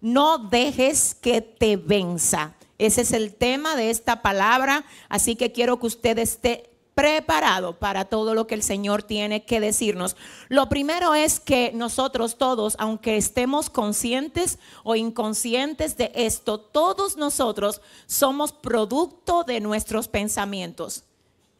no dejes que te venza. Ese es el tema de esta palabra, así que quiero que usted esté preparado para todo lo que el Señor tiene que decirnos. Lo primero es que nosotros todos, aunque estemos conscientes o inconscientes de esto, todos nosotros somos producto de nuestros pensamientos.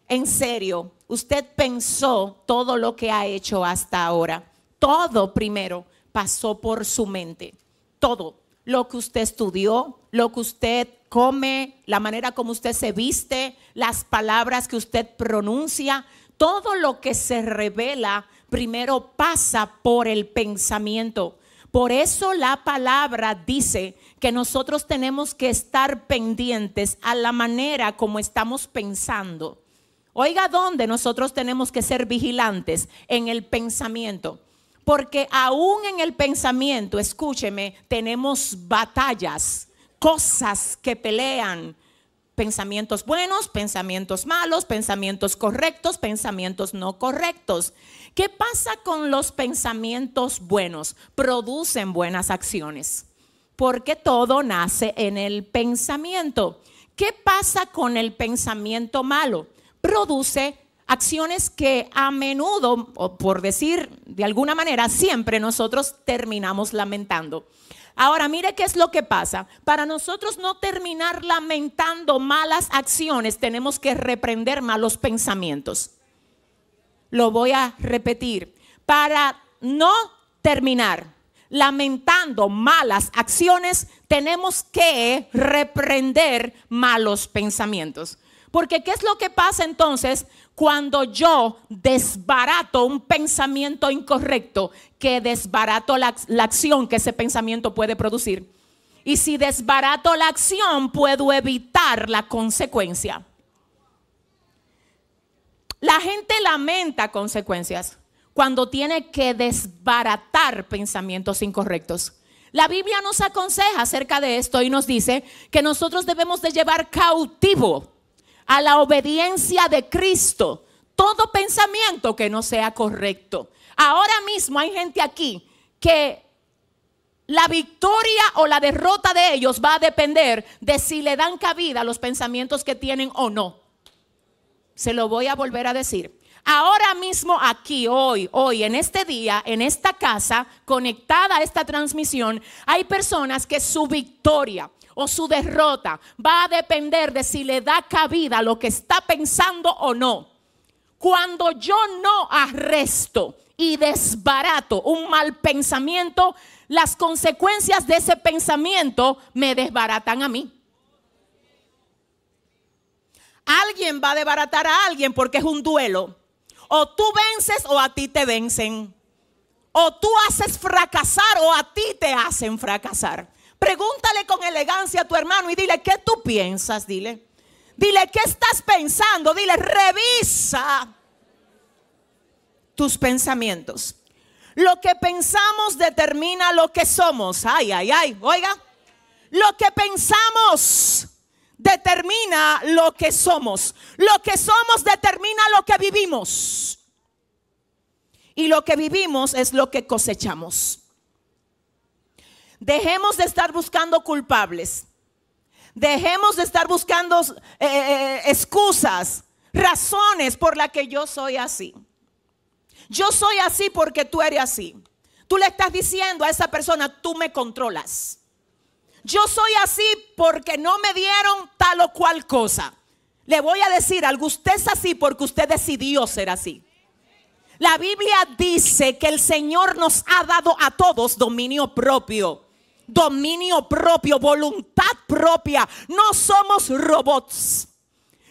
En serio, usted pensó todo lo que ha hecho hasta ahora. Todo primero pasó por su mente todo, lo que usted estudió, lo que usted come, la manera como usted se viste, las palabras que usted pronuncia, todo lo que se revela primero pasa por el pensamiento. Por eso la palabra dice que nosotros tenemos que estar pendientes a la manera como estamos pensando. Oiga, ¿dónde nosotros tenemos que ser vigilantes? En el pensamiento. Porque aún en el pensamiento, escúcheme, tenemos batallas, cosas que pelean. Pensamientos buenos, pensamientos malos, pensamientos correctos, pensamientos no correctos. ¿Qué pasa con los pensamientos buenos? Producen buenas acciones, porque todo nace en el pensamiento. ¿Qué pasa con el pensamiento malo? Produce acciones que a menudo, o por decir de alguna manera, siempre nosotros terminamos lamentando. Ahora, mire qué es lo que pasa. Para nosotros no terminar lamentando malas acciones, tenemos que reprender malos pensamientos. Lo voy a repetir. Para no terminar lamentando malas acciones, tenemos que reprender malos pensamientos. Porque ¿qué es lo que pasa entonces? cuando yo desbarato un pensamiento incorrecto, que desbarato la, acción que ese pensamiento puede producir. Y si desbarato la acción, puedo evitar la consecuencia. La gente lamenta consecuencias cuando tiene que desbaratar pensamientos incorrectos. La Biblia nos aconseja acerca de esto y nos dice que nosotros debemos de llevar cautivo a la obediencia de Cristo todo pensamiento que no sea correcto. Ahora mismo hay gente aquí que la victoria o la derrota de ellos va a depender de si le dan cabida a los pensamientos que tienen o no. Se lo voy a volver a decir. Ahora mismo aquí, hoy, hoy, en este día, en esta casa, conectada a esta transmisión, hay personas que su victoria, o su derrota va a depender de si le da cabida lo que está pensando o no. Cuando yo no arresto y desbarato un mal pensamiento, las consecuencias de ese pensamiento me desbaratan a mí. Alguien va a desbaratar a alguien porque es un duelo. O tú vences o a ti te vencen. O tú haces fracasar o a ti te hacen fracasar. Pregúntale con elegancia a tu hermano y dile, ¿qué tú piensas? Dile. Dile, ¿qué estás pensando? Dile, revisa tus pensamientos. Lo que pensamos determina lo que somos. Ay, ay, ay. Oiga, lo que pensamos determina lo que somos. Lo que somos determina lo que vivimos. Y lo que vivimos es lo que cosechamos. Dejemos de estar buscando culpables. Dejemos de estar buscando eh, eh, excusas, razones por las que yo soy así. Yo soy así porque tú eres así. Tú le estás diciendo a esa persona, tú me controlas. Yo soy así porque no me dieron tal o cual cosa. Le voy a decir algo, usted es así porque usted decidió ser así. La Biblia dice que el Señor nos ha dado a todos dominio propio dominio propio, voluntad propia. No somos robots.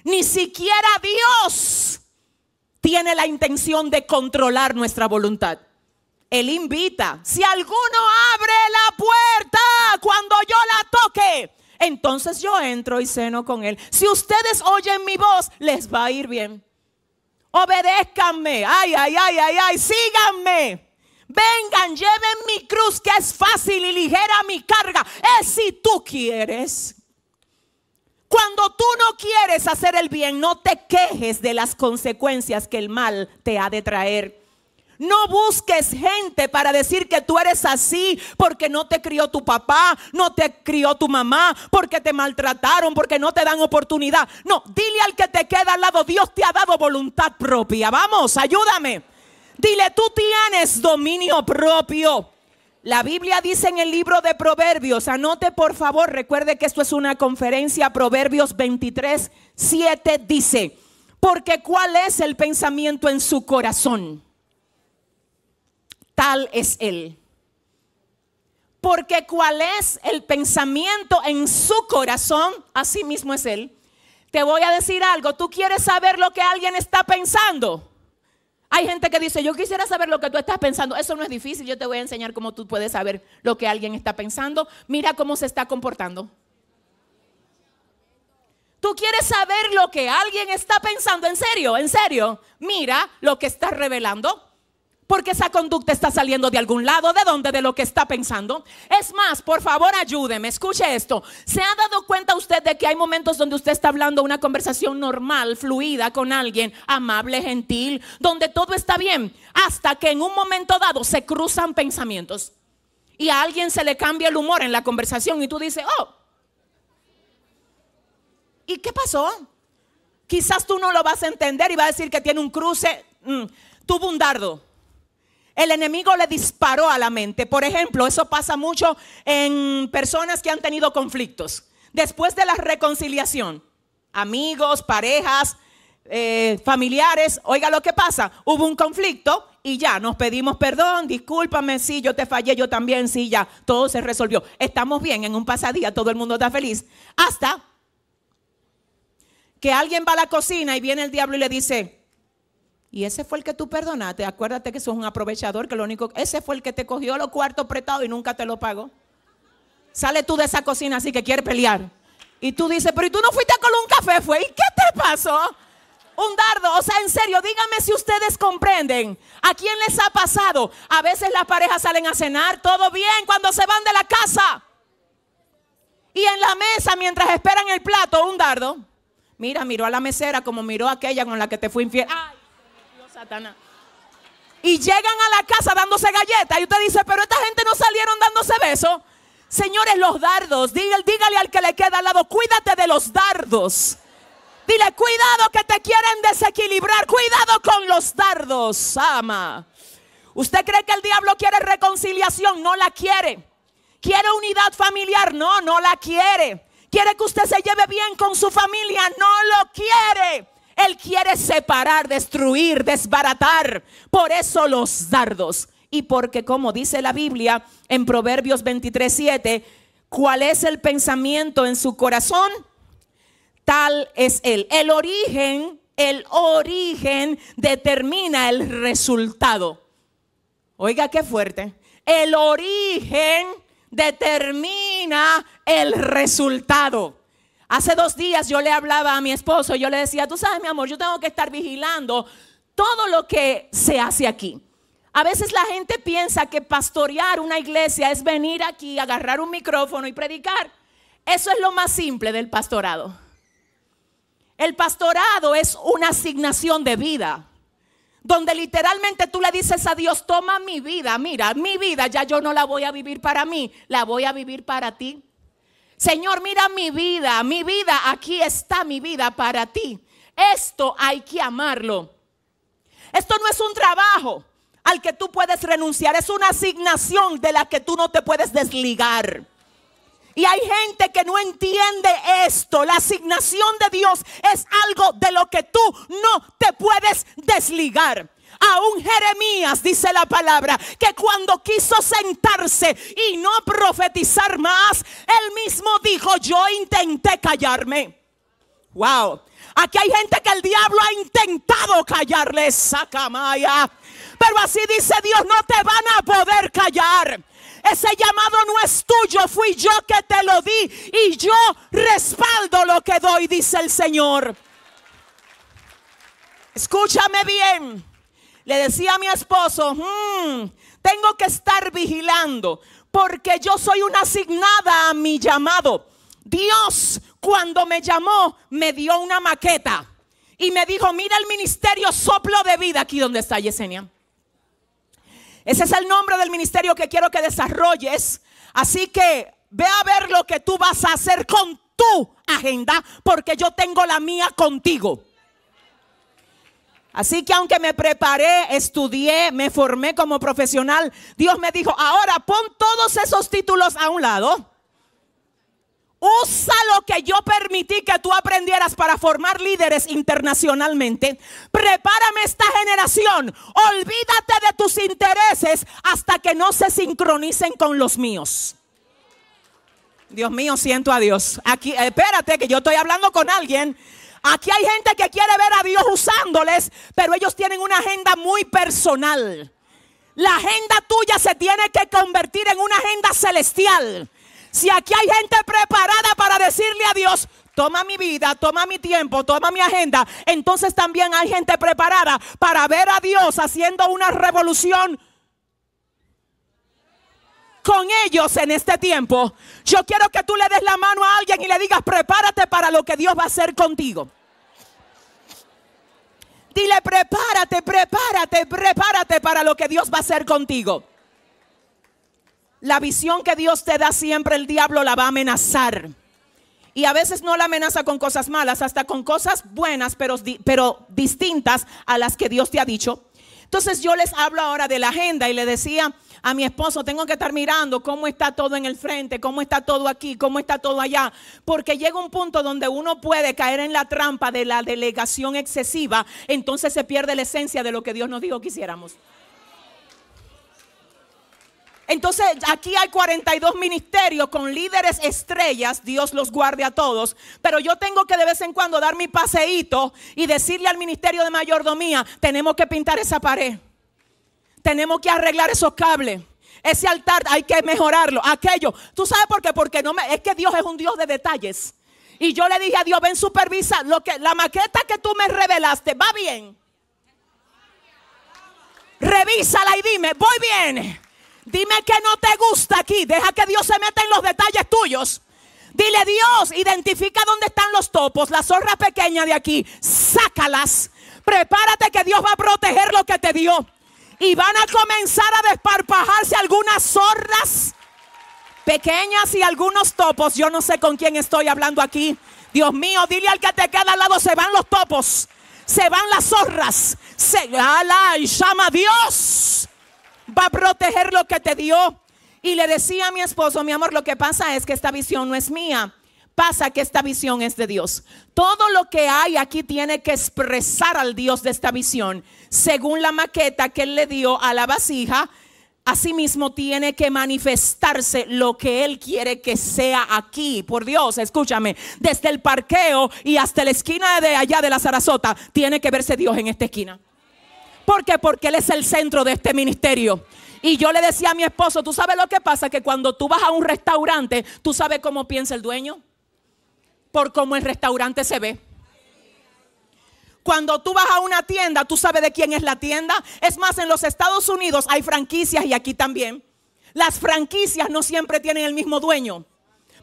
Ni siquiera Dios tiene la intención de controlar nuestra voluntad. Él invita. Si alguno abre la puerta cuando yo la toque, entonces yo entro y ceno con él. Si ustedes oyen mi voz, les va a ir bien. Obedézcanme. Ay, ay, ay, ay, ay. Síganme vengan, lleven mi cruz que es fácil y ligera mi carga. Es si tú quieres. Cuando tú no quieres hacer el bien, no te quejes de las consecuencias que el mal te ha de traer. No busques gente para decir que tú eres así porque no te crió tu papá, no te crió tu mamá, porque te maltrataron, porque no te dan oportunidad. No, dile al que te queda al lado, Dios te ha dado voluntad propia. Vamos, ayúdame. Dile, tú tienes dominio propio. La Biblia dice en el libro de Proverbios, anote por favor, recuerde que esto es una conferencia, Proverbios 23, 7 dice, porque cuál es el pensamiento en su corazón, tal es él. Porque cuál es el pensamiento en su corazón, así mismo es él. Te voy a decir algo, tú quieres saber lo que alguien está pensando. Hay gente que dice, yo quisiera saber lo que tú estás pensando. Eso no es difícil, yo te voy a enseñar cómo tú puedes saber lo que alguien está pensando. Mira cómo se está comportando. Tú quieres saber lo que alguien está pensando, en serio, en serio. Mira lo que estás revelando porque esa conducta está saliendo de algún lado, de dónde, de lo que está pensando. Es más, por favor, ayúdeme, escuche esto. ¿Se ha dado cuenta usted de que hay momentos donde usted está hablando una conversación normal, fluida con alguien, amable, gentil, donde todo está bien, hasta que en un momento dado se cruzan pensamientos y a alguien se le cambia el humor en la conversación y tú dices, oh, ¿y qué pasó? Quizás tú no lo vas a entender y vas a decir que tiene un cruce, mm, tuvo un dardo. El enemigo le disparó a la mente. Por ejemplo, eso pasa mucho en personas que han tenido conflictos. Después de la reconciliación, amigos, parejas, eh, familiares, oiga lo que pasa, hubo un conflicto y ya, nos pedimos perdón, discúlpame, sí, yo te fallé, yo también, sí, ya, todo se resolvió. Estamos bien, en un pasadía todo el mundo está feliz. Hasta que alguien va a la cocina y viene el diablo y le dice, y ese fue el que tú perdonaste. Acuérdate que eso un aprovechador, que lo único, ese fue el que te cogió los cuartos prestados y nunca te lo pagó. Sale tú de esa cocina así que quieres pelear. Y tú dices, pero ¿y tú no fuiste con un café? ¿Fue? ¿Y qué te pasó? Un dardo, o sea, en serio, díganme si ustedes comprenden. ¿A quién les ha pasado? A veces las parejas salen a cenar, todo bien, cuando se van de la casa. Y en la mesa, mientras esperan el plato, un dardo. Mira, miró a la mesera como miró a aquella con la que te fue infiel. ¡Ay! Y llegan a la casa dándose galletas. Y usted dice, pero esta gente no salieron dándose besos. Señores, los dardos. Dígale, dígale al que le queda al lado, cuídate de los dardos. Dile, cuidado que te quieren desequilibrar. Cuidado con los dardos, ama. ¿Usted cree que el diablo quiere reconciliación? No la quiere. ¿Quiere unidad familiar? No, no la quiere. ¿Quiere que usted se lleve bien con su familia? No lo quiere. Él quiere separar, destruir, desbaratar. Por eso los dardos. Y porque como dice la Biblia en Proverbios 23, ¿cuál es el pensamiento en su corazón? Tal es él. El origen, el origen determina el resultado. Oiga, qué fuerte. El origen determina el resultado. Hace dos días yo le hablaba a mi esposo, yo le decía, tú sabes mi amor, yo tengo que estar vigilando todo lo que se hace aquí. A veces la gente piensa que pastorear una iglesia es venir aquí, agarrar un micrófono y predicar. Eso es lo más simple del pastorado. El pastorado es una asignación de vida, donde literalmente tú le dices a Dios, toma mi vida, mira, mi vida ya yo no la voy a vivir para mí, la voy a vivir para ti. Señor, mira mi vida, mi vida, aquí está mi vida para ti. Esto hay que amarlo. Esto no es un trabajo al que tú puedes renunciar, es una asignación de la que tú no te puedes desligar. Y hay gente que no entiende esto. La asignación de Dios es algo de lo que tú no te puedes desligar. Aún Jeremías dice la palabra que cuando quiso sentarse y no profetizar más, él mismo dijo, yo intenté callarme. Wow. Aquí hay gente que el diablo ha intentado callarle saca maya Pero así dice Dios, no te van a poder callar. Ese llamado no es tuyo, fui yo que te lo di y yo respaldo lo que doy, dice el Señor. Escúchame bien le decía a mi esposo, hmm, tengo que estar vigilando porque yo soy una asignada a mi llamado. Dios cuando me llamó me dio una maqueta y me dijo, mira el ministerio soplo de vida aquí donde está Yesenia. Ese es el nombre del ministerio que quiero que desarrolles. Así que ve a ver lo que tú vas a hacer con tu agenda porque yo tengo la mía contigo. Así que aunque me preparé, estudié, me formé como profesional, Dios me dijo, ahora pon todos esos títulos a un lado. Usa lo que yo permití que tú aprendieras para formar líderes internacionalmente. Prepárame esta generación. Olvídate de tus intereses hasta que no se sincronicen con los míos. Dios mío, siento a Dios. Aquí, espérate que yo estoy hablando con alguien Aquí hay gente que quiere ver a Dios usándoles, pero ellos tienen una agenda muy personal. La agenda tuya se tiene que convertir en una agenda celestial. Si aquí hay gente preparada para decirle a Dios, toma mi vida, toma mi tiempo, toma mi agenda, entonces también hay gente preparada para ver a Dios haciendo una revolución con ellos en este tiempo, yo quiero que tú le des la mano a alguien y le digas, prepárate para lo que Dios va a hacer contigo. Dile, prepárate, prepárate, prepárate para lo que Dios va a hacer contigo. La visión que Dios te da siempre el diablo la va a amenazar. Y a veces no la amenaza con cosas malas, hasta con cosas buenas, pero, pero distintas a las que Dios te ha dicho. Entonces yo les hablo ahora de la agenda y le decía, a mi esposo, tengo que estar mirando cómo está todo en el frente, cómo está todo aquí, cómo está todo allá. Porque llega un punto donde uno puede caer en la trampa de la delegación excesiva, entonces se pierde la esencia de lo que Dios nos dijo que hiciéramos. Entonces, aquí hay 42 ministerios con líderes estrellas, Dios los guarde a todos, pero yo tengo que de vez en cuando dar mi paseíto y decirle al ministerio de mayordomía, tenemos que pintar esa pared. Tenemos que arreglar esos cables. Ese altar hay que mejorarlo. Aquello. ¿Tú sabes por qué? Porque no me, es que Dios es un Dios de detalles. Y yo le dije a Dios, ven supervisa lo que la maqueta que tú me revelaste, va bien. Revísala y dime, voy bien. Dime que no te gusta aquí. Deja que Dios se meta en los detalles tuyos. Dile Dios, identifica dónde están los topos, las zorras pequeña de aquí. Sácalas. Prepárate que Dios va a proteger lo que te dio y van a comenzar a desparpajarse algunas zorras pequeñas y algunos topos. Yo no sé con quién estoy hablando aquí. Dios mío, dile al que te queda al lado, se van los topos, se van las zorras, se gala y llama a Dios. Va a proteger lo que te dio. Y le decía a mi esposo, mi amor, lo que pasa es que esta visión no es mía pasa que esta visión es de Dios. Todo lo que hay aquí tiene que expresar al Dios de esta visión. Según la maqueta que él le dio a la vasija, asimismo tiene que manifestarse lo que él quiere que sea aquí. Por Dios, escúchame, desde el parqueo y hasta la esquina de allá de la Sarasota, tiene que verse Dios en esta esquina. ¿Por qué? Porque Él es el centro de este ministerio. Y yo le decía a mi esposo, tú sabes lo que pasa, que cuando tú vas a un restaurante, tú sabes cómo piensa el dueño por cómo el restaurante se ve. Cuando tú vas a una tienda, tú sabes de quién es la tienda. Es más, en los Estados Unidos hay franquicias y aquí también. Las franquicias no siempre tienen el mismo dueño,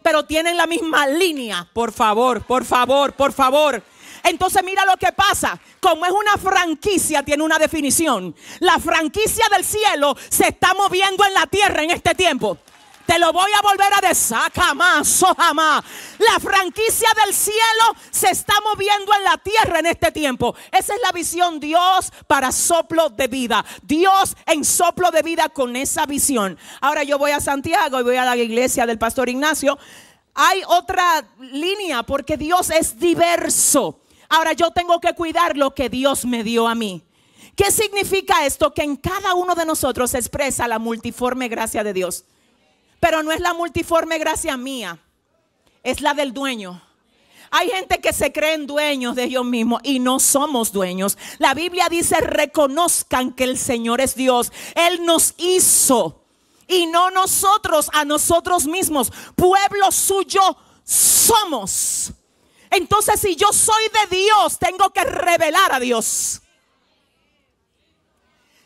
pero tienen la misma línea. Por favor, por favor, por favor. Entonces mira lo que pasa. Como es una franquicia, tiene una definición. La franquicia del cielo se está moviendo en la tierra en este tiempo. Te lo voy a volver a decir. Jamás, oh, jamás. La franquicia del cielo se está moviendo en la tierra en este tiempo. Esa es la visión Dios para soplo de vida. Dios en soplo de vida con esa visión. Ahora yo voy a Santiago y voy a la iglesia del pastor Ignacio. Hay otra línea porque Dios es diverso. Ahora yo tengo que cuidar lo que Dios me dio a mí. ¿Qué significa esto? Que en cada uno de nosotros se expresa la multiforme gracia de Dios. Pero no es la multiforme gracia mía, es la del dueño. Hay gente que se creen dueños de ellos mismos y no somos dueños. La Biblia dice, reconozcan que el Señor es Dios. Él nos hizo y no nosotros a nosotros mismos. Pueblo suyo somos. Entonces si yo soy de Dios, tengo que revelar a Dios.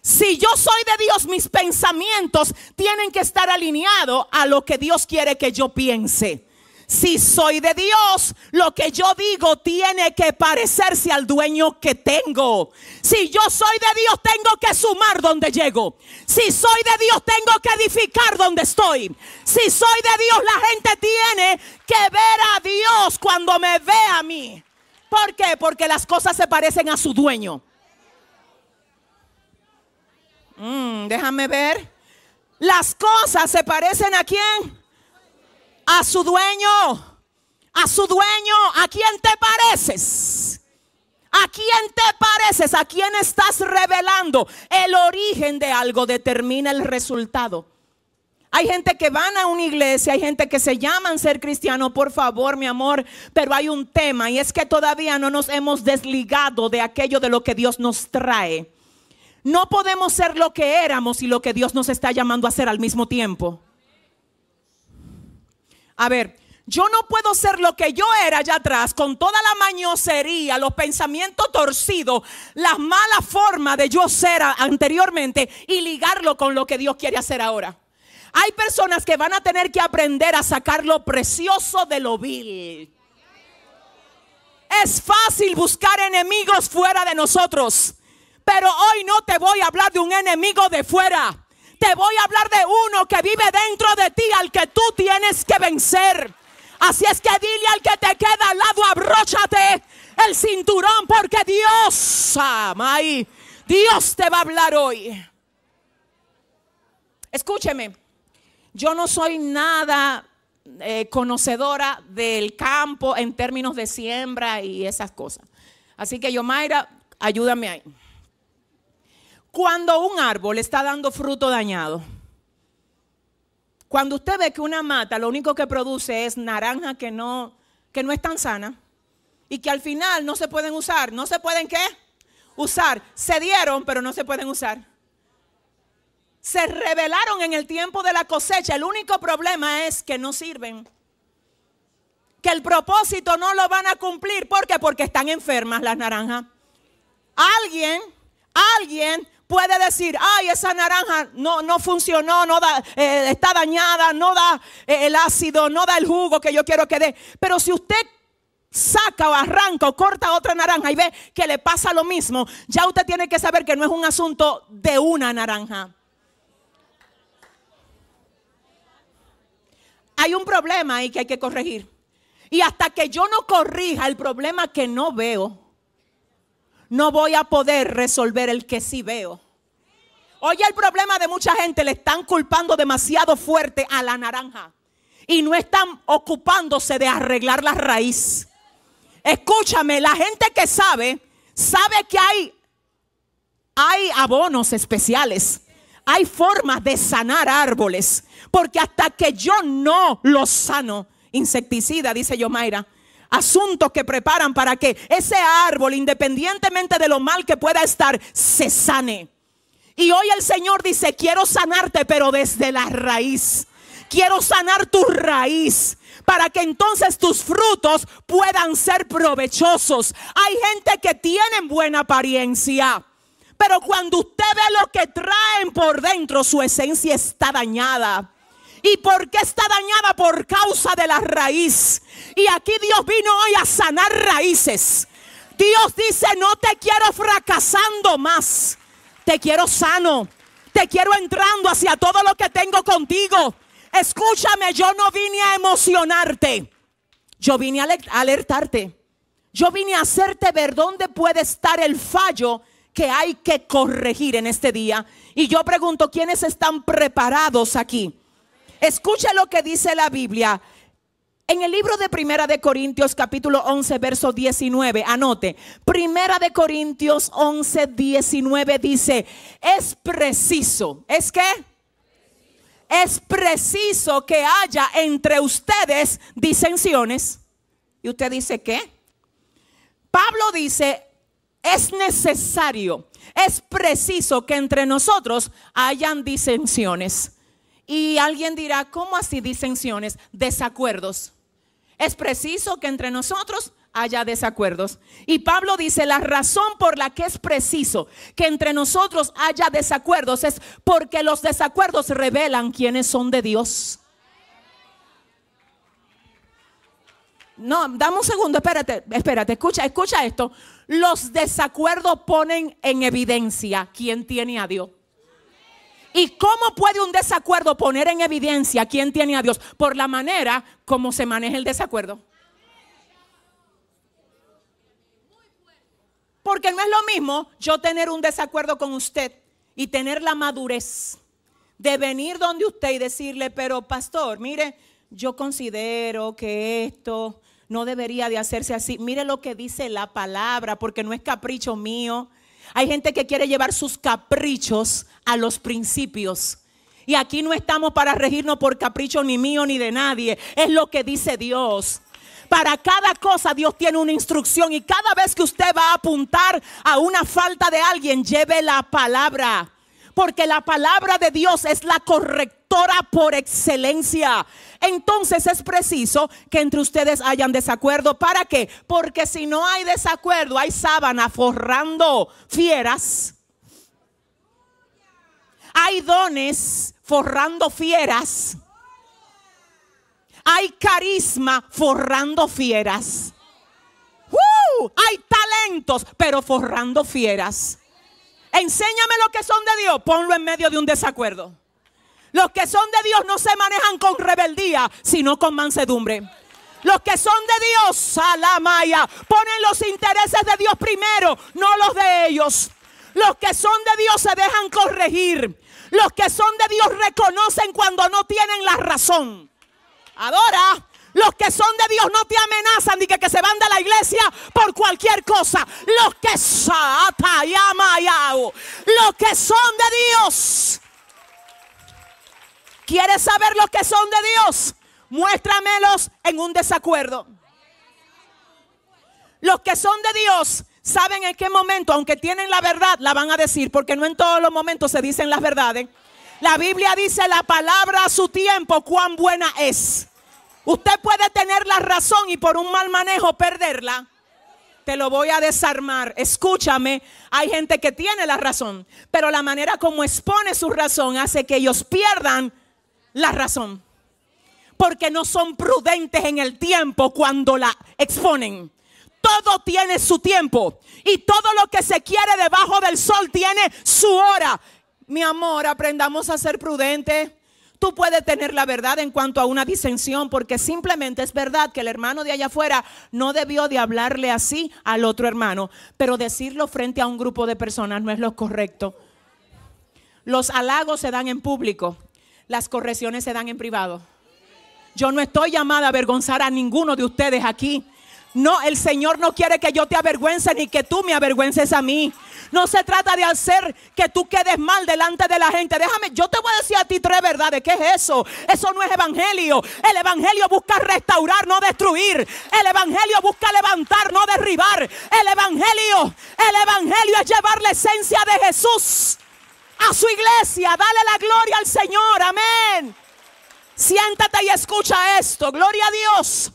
Si yo soy de Dios, mis pensamientos tienen que estar alineados a lo que Dios quiere que yo piense. Si soy de Dios, lo que yo digo tiene que parecerse al dueño que tengo. Si yo soy de Dios, tengo que sumar donde llego. Si soy de Dios, tengo que edificar donde estoy. Si soy de Dios, la gente tiene que ver a Dios cuando me ve a mí. ¿Por qué? Porque las cosas se parecen a su dueño. Mm, déjame ver. Las cosas se parecen a quién? A su dueño. A su dueño. ¿A quién te pareces? ¿A quién te pareces? ¿A quién estás revelando? El origen de algo determina el resultado. Hay gente que van a una iglesia, hay gente que se llaman ser cristiano, por favor, mi amor, pero hay un tema y es que todavía no nos hemos desligado de aquello de lo que Dios nos trae. No podemos ser lo que éramos y lo que Dios nos está llamando a ser al mismo tiempo. A ver, yo no puedo ser lo que yo era allá atrás, con toda la mañosería, los pensamientos torcidos, La mala forma de yo ser anteriormente y ligarlo con lo que Dios quiere hacer ahora. Hay personas que van a tener que aprender a sacar lo precioso de lo vil. Es fácil buscar enemigos fuera de nosotros. Pero hoy no te voy a hablar de un enemigo de fuera. Te voy a hablar de uno que vive dentro de ti, al que tú tienes que vencer. Así es que dile al que te queda al lado, abróchate el cinturón, porque Dios, ama Dios te va a hablar hoy. Escúcheme, yo no soy nada eh, conocedora del campo en términos de siembra y esas cosas. Así que yo, Mayra, ayúdame ahí. Cuando un árbol está dando fruto dañado, cuando usted ve que una mata lo único que produce es naranja que no, que no es tan sana y que al final no se pueden usar, no se pueden qué? Usar. Se dieron, pero no se pueden usar. Se revelaron en el tiempo de la cosecha. El único problema es que no sirven. Que el propósito no lo van a cumplir. ¿Por qué? Porque están enfermas las naranjas. Alguien, alguien puede decir, ay, esa naranja no, no funcionó, no eh, está dañada, no da eh, el ácido, no da el jugo que yo quiero que dé. Pero si usted saca o arranca o corta otra naranja y ve que le pasa lo mismo, ya usted tiene que saber que no es un asunto de una naranja. Hay un problema ahí que hay que corregir. Y hasta que yo no corrija el problema que no veo, no voy a poder resolver el que sí veo. Oye, el problema de mucha gente le están culpando demasiado fuerte a la naranja y no están ocupándose de arreglar la raíz. Escúchame, la gente que sabe, sabe que hay, hay abonos especiales hay formas de sanar árboles. Porque hasta que yo no los sano, insecticida, dice yo Mayra, asuntos que preparan para que ese árbol, independientemente de lo mal que pueda estar, se sane. Y hoy el Señor dice, quiero sanarte, pero desde la raíz. Quiero sanar tu raíz para que entonces tus frutos puedan ser provechosos. Hay gente que tiene buena apariencia, pero cuando usted ve lo que traen por dentro, su esencia está dañada y por qué está dañada por causa de la raíz. Y aquí Dios vino hoy a sanar raíces. Dios dice, no te quiero fracasando más, te quiero sano, te quiero entrando hacia todo lo que tengo contigo. Escúchame, yo no vine a emocionarte, yo vine a alertarte, yo vine a hacerte ver dónde puede estar el fallo que hay que corregir en este día. Y yo pregunto, ¿quiénes están preparados aquí? Escucha lo que dice la Biblia. En el libro de Primera de Corintios capítulo 11 verso 19, anote, Primera de Corintios 11 19 dice, es preciso, ¿es que Es preciso que haya entre ustedes disensiones. Y usted dice, ¿qué? Pablo dice, es necesario, es preciso que entre nosotros hayan disensiones. Y alguien dirá, ¿cómo así disensiones? Desacuerdos. Es preciso que entre nosotros haya desacuerdos. Y Pablo dice, la razón por la que es preciso que entre nosotros haya desacuerdos es porque los desacuerdos revelan quiénes son de Dios. No, dame un segundo, espérate, espérate, escucha, escucha esto. Los desacuerdos ponen en evidencia quién tiene a Dios. ¿Y cómo puede un desacuerdo poner en evidencia quién tiene a Dios? Por la manera como se maneja el desacuerdo. Porque no es lo mismo yo tener un desacuerdo con usted y tener la madurez de venir donde usted y decirle, pero pastor, mire, yo considero que esto no debería de hacerse así. Mire lo que dice la palabra, porque no es capricho mío. Hay gente que quiere llevar sus caprichos a los principios. Y aquí no estamos para regirnos por caprichos ni mío ni de nadie. Es lo que dice Dios. Para cada cosa Dios tiene una instrucción y cada vez que usted va a apuntar a una falta de alguien, lleve la palabra. Porque la palabra de Dios es la correctora por excelencia entonces es preciso que entre ustedes hayan desacuerdo. ¿Para qué? Porque si no hay desacuerdo, hay sábana forrando fieras. Hay dones forrando fieras. Hay carisma forrando fieras. Hay talentos, pero forrando fieras. Enséñame lo que son de Dios. Ponlo en medio de un desacuerdo. Los que son de Dios no se manejan con rebeldía, sino con mansedumbre. Los que son de Dios, salamaya, ponen los intereses de Dios primero, no los de ellos. Los que son de Dios se dejan corregir. Los que son de Dios reconocen cuando no tienen la razón. Adora. Los que son de Dios no te amenazan ni que, se van de la iglesia por cualquier cosa. Los que los que son de Dios ¿Quieres saber los que son de Dios? Muéstramelos en un desacuerdo. Los que son de Dios saben en qué momento, aunque tienen la verdad, la van a decir, porque no en todos los momentos se dicen las verdades. La Biblia dice la palabra a su tiempo, cuán buena es. Usted puede tener la razón y por un mal manejo perderla. Te lo voy a desarmar. Escúchame, hay gente que tiene la razón, pero la manera como expone su razón hace que ellos pierdan la razón. Porque no son prudentes en el tiempo cuando la exponen. Todo tiene su tiempo. Y todo lo que se quiere debajo del sol tiene su hora. Mi amor, aprendamos a ser prudentes. Tú puedes tener la verdad en cuanto a una disensión, porque simplemente es verdad que el hermano de allá afuera no debió de hablarle así al otro hermano, pero decirlo frente a un grupo de personas no es lo correcto. Los halagos se dan en público, las correcciones se dan en privado. Yo no estoy llamada a avergonzar a ninguno de ustedes aquí. No, el Señor no quiere que yo te avergüence ni que tú me avergüences a mí. No se trata de hacer que tú quedes mal delante de la gente. Déjame, yo te voy a decir a ti tres verdades. ¿Qué es eso? Eso no es evangelio. El evangelio busca restaurar, no destruir. El evangelio busca levantar, no derribar. El evangelio, el evangelio es llevar la esencia de Jesús a su iglesia. Dale la gloria al Señor. Amén. Siéntate y escucha esto. Gloria a Dios.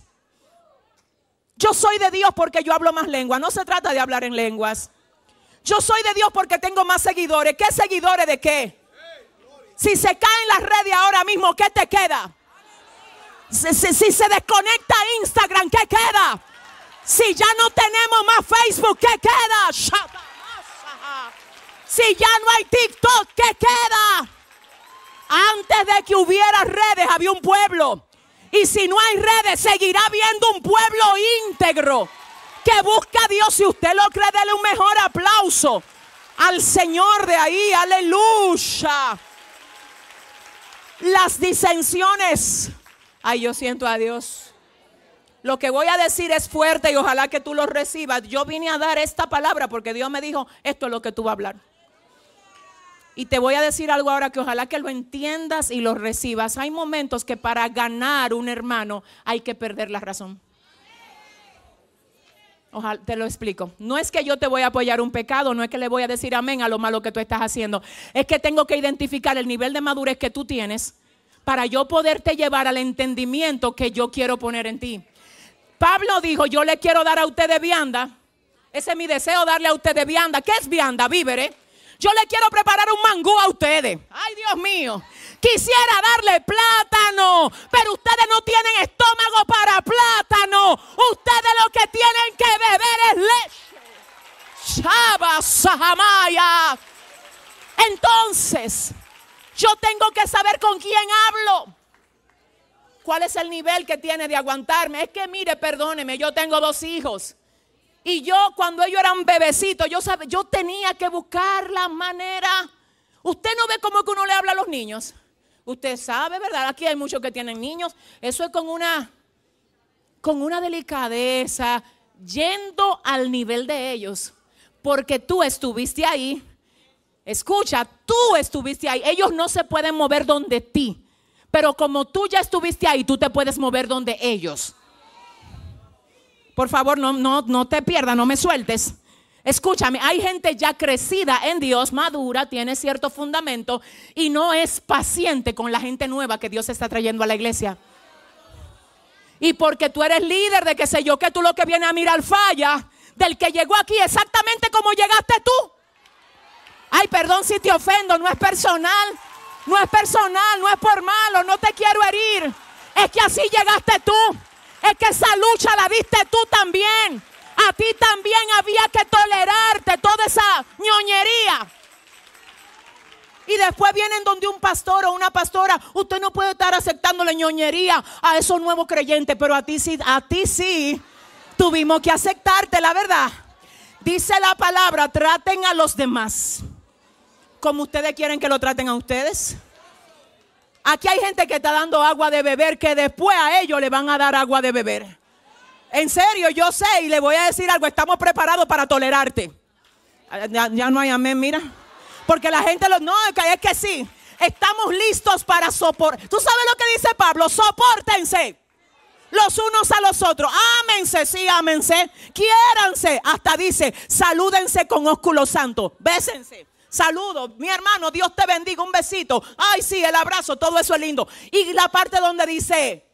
Yo soy de Dios porque yo hablo más lenguas. No se trata de hablar en lenguas. Yo soy de Dios porque tengo más seguidores. ¿Qué seguidores de qué? Si se caen las redes ahora mismo, ¿qué te queda? Si, si se desconecta Instagram, ¿qué queda? Si ya no tenemos más Facebook, ¿qué queda? Si ya no hay TikTok, ¿qué queda? Antes de que hubiera redes había un pueblo. Y si no hay redes, seguirá habiendo un pueblo íntegro que busca a Dios. Si usted lo cree, dele un mejor aplauso al Señor de ahí. Aleluya. Las disensiones. Ay, yo siento a Dios. Lo que voy a decir es fuerte y ojalá que tú lo recibas. Yo vine a dar esta palabra porque Dios me dijo, esto es lo que tú vas a hablar. Y te voy a decir algo ahora que ojalá que lo entiendas y lo recibas. Hay momentos que para ganar un hermano hay que perder la razón. Ojalá, te lo explico. No es que yo te voy a apoyar un pecado, no es que le voy a decir amén a lo malo que tú estás haciendo. Es que tengo que identificar el nivel de madurez que tú tienes para yo poderte llevar al entendimiento que yo quiero poner en ti. Pablo dijo, yo le quiero dar a usted de vianda. Ese es mi deseo, darle a usted de vianda. ¿Qué es vianda? Vívere. Yo le quiero preparar un mangú a ustedes. Ay, Dios mío. Quisiera darle plátano, pero ustedes no tienen estómago para plátano. Ustedes lo que tienen que beber es leche. Chava sahamaya Entonces, yo tengo que saber con quién hablo. ¿Cuál es el nivel que tiene de aguantarme? Es que mire, perdóneme, yo tengo dos hijos. Y yo cuando ellos eran bebecitos, yo, yo tenía que buscar la manera. Usted no ve cómo que uno le habla a los niños. Usted sabe, ¿verdad? Aquí hay muchos que tienen niños. Eso es con una, con una delicadeza, yendo al nivel de ellos. Porque tú estuviste ahí. Escucha, tú estuviste ahí. Ellos no se pueden mover donde ti. Pero como tú ya estuviste ahí, tú te puedes mover donde ellos. Por favor, no, no, no te pierdas, no me sueltes. Escúchame, hay gente ya crecida en Dios, madura, tiene cierto fundamento y no es paciente con la gente nueva que Dios está trayendo a la iglesia. Y porque tú eres líder de que sé yo que tú lo que viene a mirar falla, del que llegó aquí exactamente como llegaste tú. Ay, perdón si te ofendo, no es personal, no es personal, no es por malo, no te quiero herir. Es que así llegaste tú. Es que esa lucha la viste tú también. A ti también había que tolerarte toda esa ñoñería. Y después vienen donde un pastor o una pastora, usted no puede estar aceptando la ñoñería a esos nuevos creyentes, pero a ti sí, a ti sí tuvimos que aceptarte, la verdad. Dice la palabra, traten a los demás como ustedes quieren que lo traten a ustedes. Aquí hay gente que está dando agua de beber que después a ellos le van a dar agua de beber. En serio, yo sé y le voy a decir algo, estamos preparados para tolerarte. Ah, ya, no hay amén, mira. Porque la gente lo... No, es que sí. Estamos listos para soportar. ¿Tú sabes lo que dice Pablo? Sopórtense los unos a los otros. Ámense, sí, ámense. Quiéranse. Hasta dice, salúdense con ósculo santo. Bésense. Saludos, mi hermano, Dios te bendiga, un besito. Ay, sí, el abrazo, todo eso es lindo. Y la parte donde dice,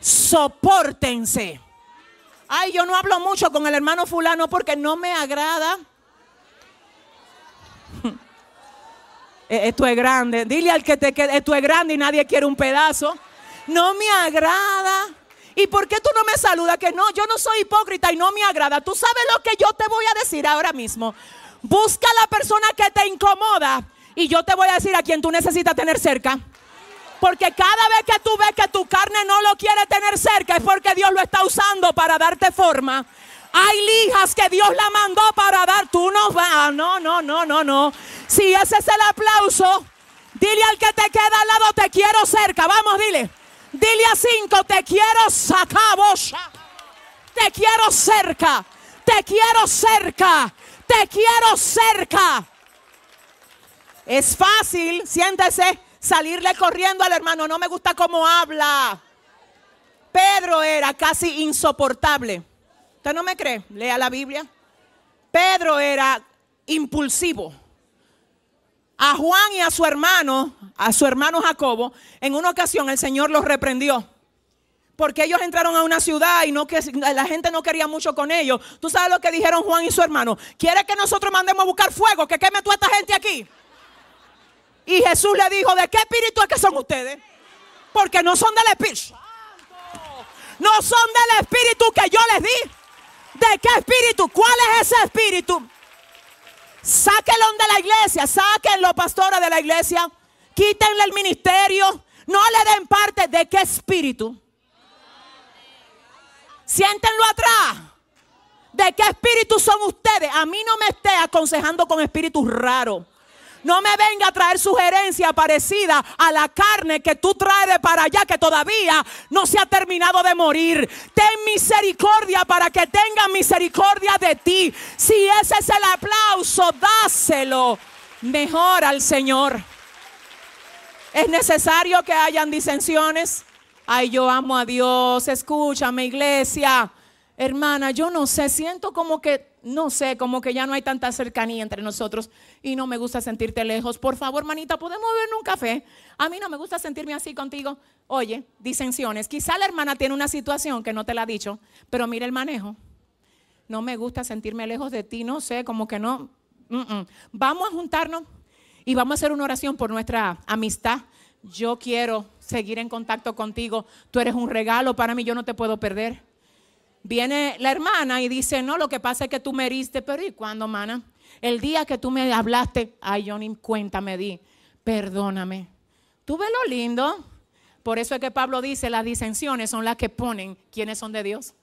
soportense Ay, yo no hablo mucho con el hermano fulano porque no me agrada. Eh, esto es grande. Dile al que te quede, esto es grande y nadie quiere un pedazo. No me agrada. ¿Y por qué tú no me saludas? Que no, yo no soy hipócrita y no me agrada. Tú sabes lo que yo te voy a decir ahora mismo. Busca la persona que te incomoda y yo te voy a decir a quien tú necesitas tener cerca. Porque cada vez que tú ves que tu carne no lo quiere tener cerca es porque Dios lo está usando para darte forma. Hay lijas que Dios la mandó para dar. Tú no vas. No, no, no, no, no. Si ese es el aplauso, dile al que te queda al lado, te quiero cerca. Vamos, dile. Dile a cinco, te quiero sacar Te quiero cerca. Te quiero cerca. Te quiero cerca. Es fácil, siéntese, salirle corriendo al hermano. No me gusta cómo habla. Pedro era casi insoportable. ¿Usted no me cree? Lea la Biblia. Pedro era impulsivo a Juan y a su hermano, a su hermano Jacobo, en una ocasión el Señor los reprendió. Porque ellos entraron a una ciudad y no que la gente no quería mucho con ellos. ¿Tú sabes lo que dijeron Juan y su hermano? ¿Quiere que nosotros mandemos a buscar fuego? Que queme toda esta gente aquí. Y Jesús le dijo, ¿de qué espíritu es que son ustedes? Porque no son del espíritu. No son del espíritu que yo les di. ¿De qué espíritu? ¿Cuál es ese espíritu? Sáquenlo de la iglesia, sáquenlo, pastora de la iglesia. Quítenle el ministerio. No le den parte de qué espíritu. Siéntenlo atrás. ¿De qué espíritu son ustedes? A mí no me esté aconsejando con espíritus raros. No me venga a traer sugerencia parecida a la carne que tú traes de para allá que todavía no se ha terminado de morir. Ten misericordia para que tenga misericordia de ti. Si ese es el aplauso, dáselo mejor al Señor. Es necesario que hayan disensiones. Ay, yo amo a Dios. Escúchame, iglesia. Hermana, yo no sé, siento como que no sé, como que ya no hay tanta cercanía entre nosotros y no me gusta sentirte lejos. Por favor, manita, ¿podemos beber un café? A mí no me gusta sentirme así contigo. Oye, disensiones. Quizá la hermana tiene una situación que no te la ha dicho, pero mira el manejo. No me gusta sentirme lejos de ti, no sé, como que no. Vamos a juntarnos y vamos a hacer una oración por nuestra amistad. Yo quiero seguir en contacto contigo. Tú eres un regalo para mí, yo no te puedo perder viene la hermana y dice, no, lo que pasa es que tú me heriste, pero ¿y cuándo, mana? El día que tú me hablaste, ay, yo ni cuenta me di, perdóname. ¿Tú ves lo lindo? Por eso es que Pablo dice, las disensiones son las que ponen quiénes son de Dios.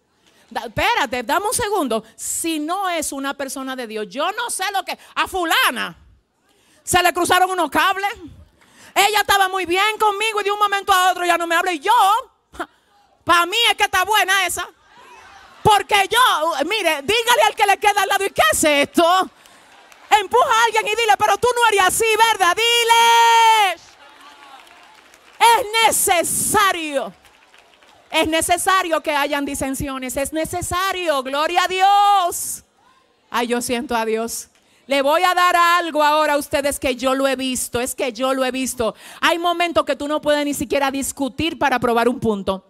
espérate, dame un segundo. Si no es una persona de Dios, yo no sé lo que... A fulana se le cruzaron unos cables. Ella estaba muy bien conmigo y de un momento a otro ya no me habla. Y yo, para mí es que está buena esa. Porque yo, mire, dígale al que le queda al lado, ¿y qué es esto? Empuja a alguien y dile, pero tú no eres así, ¿verdad? Dile. Es necesario. Es necesario que hayan disensiones. Es necesario. Gloria a Dios. Ay, yo siento a Dios. Le voy a dar algo ahora a ustedes que yo lo he visto. Es que yo lo he visto. Hay momentos que tú no puedes ni siquiera discutir para probar un punto.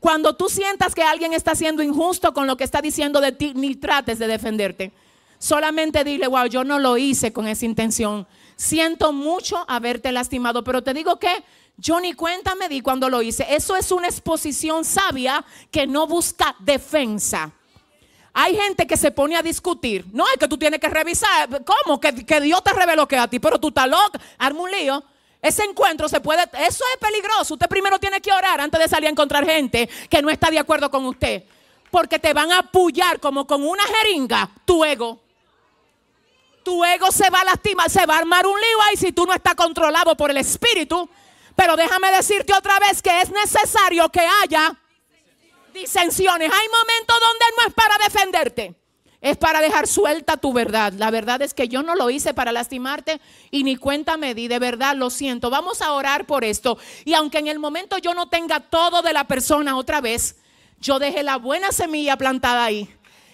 Cuando tú sientas que alguien está siendo injusto con lo que está diciendo de ti, ni trates de defenderte. Solamente dile, wow, yo no lo hice con esa intención. Siento mucho haberte lastimado, pero te digo que yo ni cuenta me di cuando lo hice. Eso es una exposición sabia que no busca defensa. Hay gente que se pone a discutir. No es que tú tienes que revisar. ¿Cómo? Que, que Dios te reveló que a ti, pero tú estás loca. Arma un lío. Ese encuentro se puede, eso es peligroso. Usted primero tiene que orar antes de salir a encontrar gente que no está de acuerdo con usted. Porque te van a apoyar como con una jeringa tu ego. Tu ego se va a lastimar, se va a armar un lío ahí si tú no estás controlado por el espíritu. Pero déjame decirte otra vez que es necesario que haya disensiones. Hay momentos donde no es para defenderte es para dejar suelta tu verdad. La verdad es que yo no lo hice para lastimarte y ni cuenta me di, de verdad lo siento. Vamos a orar por esto. Y aunque en el momento yo no tenga todo de la persona otra vez, yo dejé la buena semilla plantada ahí.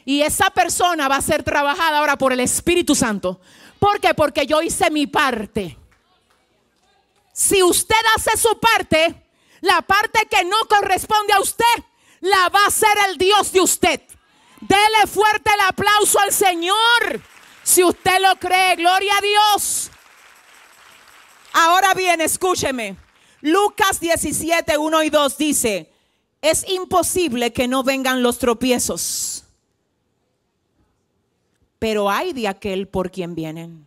Y esa persona va a ser trabajada ahora por el Espíritu Santo. ¿Por qué? Porque yo hice mi parte. Si usted hace su parte, la parte que no corresponde a usted, la va a hacer el Dios de usted. Dele fuerte el aplauso al Señor. Si usted lo cree, gloria a Dios. Ahora bien, escúcheme. Lucas 17, 1 y 2 dice, es imposible que no vengan los tropiezos, pero hay de aquel por quien vienen.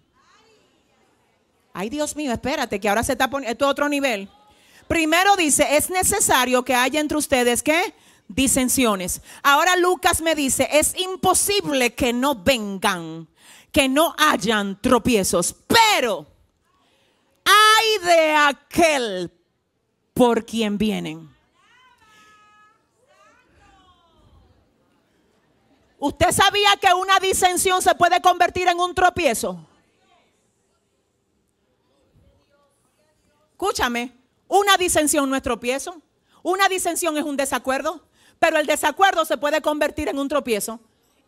Ay, Dios mío, espérate, que ahora se está poniendo, esto otro nivel. Primero dice, es necesario que haya entre ustedes, ¿qué? disensiones. Ahora Lucas me dice, es imposible que no vengan, que no hayan tropiezos, pero hay de aquel por quien vienen. ¿Usted sabía que una disensión se puede convertir en un tropiezo? Escúchame, una disensión no es tropiezo. Una disensión es un desacuerdo. Pero el desacuerdo se puede convertir en un tropiezo.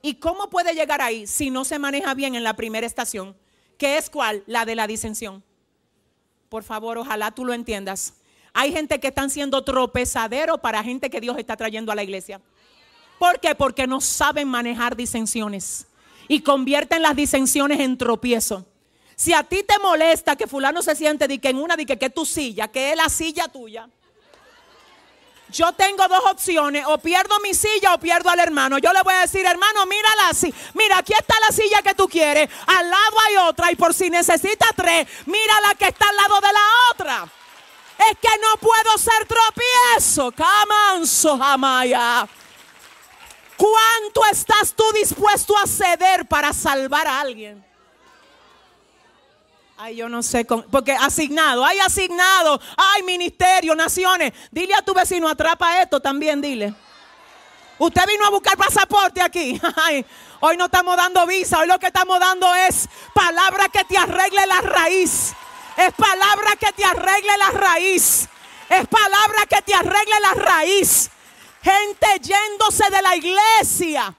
¿Y cómo puede llegar ahí si no se maneja bien en la primera estación? ¿Qué es cuál? La de la disensión. Por favor, ojalá tú lo entiendas. Hay gente que están siendo tropezadero para gente que Dios está trayendo a la iglesia. ¿Por qué? Porque no saben manejar disensiones y convierten las disensiones en tropiezo. Si a ti te molesta que fulano se siente de que en una, de que, que es tu silla, que es la silla tuya, yo tengo dos opciones, o pierdo mi silla o pierdo al hermano. Yo le voy a decir, hermano, mírala así mira, aquí está la silla que tú quieres, al lado hay otra y por si necesita tres, mira la que está al lado de la otra. Es que no puedo ser tropiezo, camanso, jamaya. ¿Cuánto estás tú dispuesto a ceder para salvar a alguien? Ay, yo no sé, porque asignado, hay asignado, hay ministerio, naciones. Dile a tu vecino, atrapa esto también, dile. Usted vino a buscar pasaporte aquí. Ay, hoy no estamos dando visa, hoy lo que estamos dando es palabra que te arregle la raíz. Es palabra que te arregle la raíz. Es palabra que te arregle la raíz. Gente yéndose de la iglesia.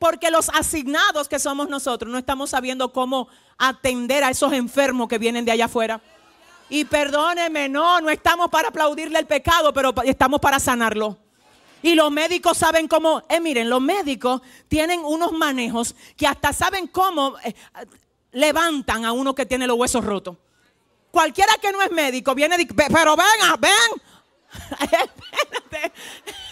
Porque los asignados que somos nosotros no estamos sabiendo cómo atender a esos enfermos que vienen de allá afuera. Y perdóneme, no, no estamos para aplaudirle el pecado, pero estamos para sanarlo. Y los médicos saben cómo, eh, miren, los médicos tienen unos manejos que hasta saben cómo eh, levantan a uno que tiene los huesos rotos. Cualquiera que no es médico viene, pero venga, ven. Ah, espérate,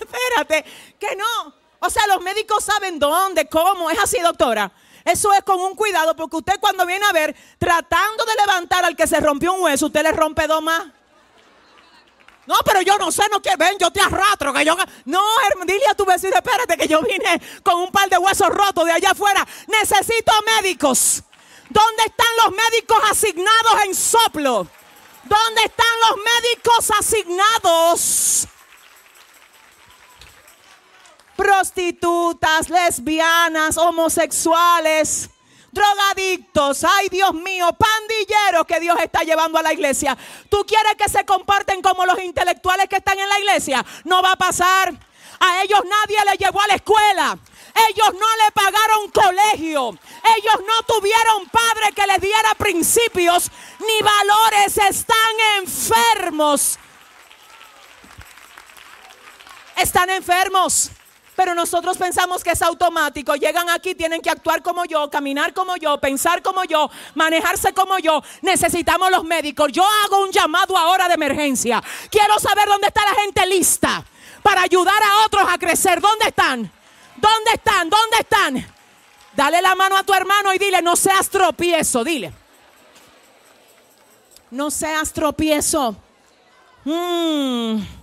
espérate, que no. O sea, los médicos saben dónde, cómo. Es así, doctora. Eso es con un cuidado, porque usted cuando viene a ver, tratando de levantar al que se rompió un hueso, usted le rompe dos más. No, pero yo no sé, no que ven, yo te arrastro, que No, dile a tu vecino, espérate que yo vine con un par de huesos rotos de allá afuera. Necesito médicos. ¿Dónde están los médicos asignados en soplo? ¿Dónde están los médicos asignados? prostitutas, lesbianas, homosexuales, drogadictos, ay Dios mío, pandilleros que Dios está llevando a la iglesia. ¿Tú quieres que se comparten como los intelectuales que están en la iglesia? No va a pasar. A ellos nadie les llevó a la escuela. Ellos no le pagaron colegio. Ellos no tuvieron padre que les diera principios ni valores. Están enfermos. Están enfermos. Pero nosotros pensamos que es automático. Llegan aquí, tienen que actuar como yo, caminar como yo, pensar como yo, manejarse como yo. Necesitamos los médicos. Yo hago un llamado ahora de emergencia. Quiero saber dónde está la gente lista para ayudar a otros a crecer. ¿Dónde están? ¿Dónde están? ¿Dónde están? Dale la mano a tu hermano y dile, no seas tropiezo, dile. No seas tropiezo. Mmm.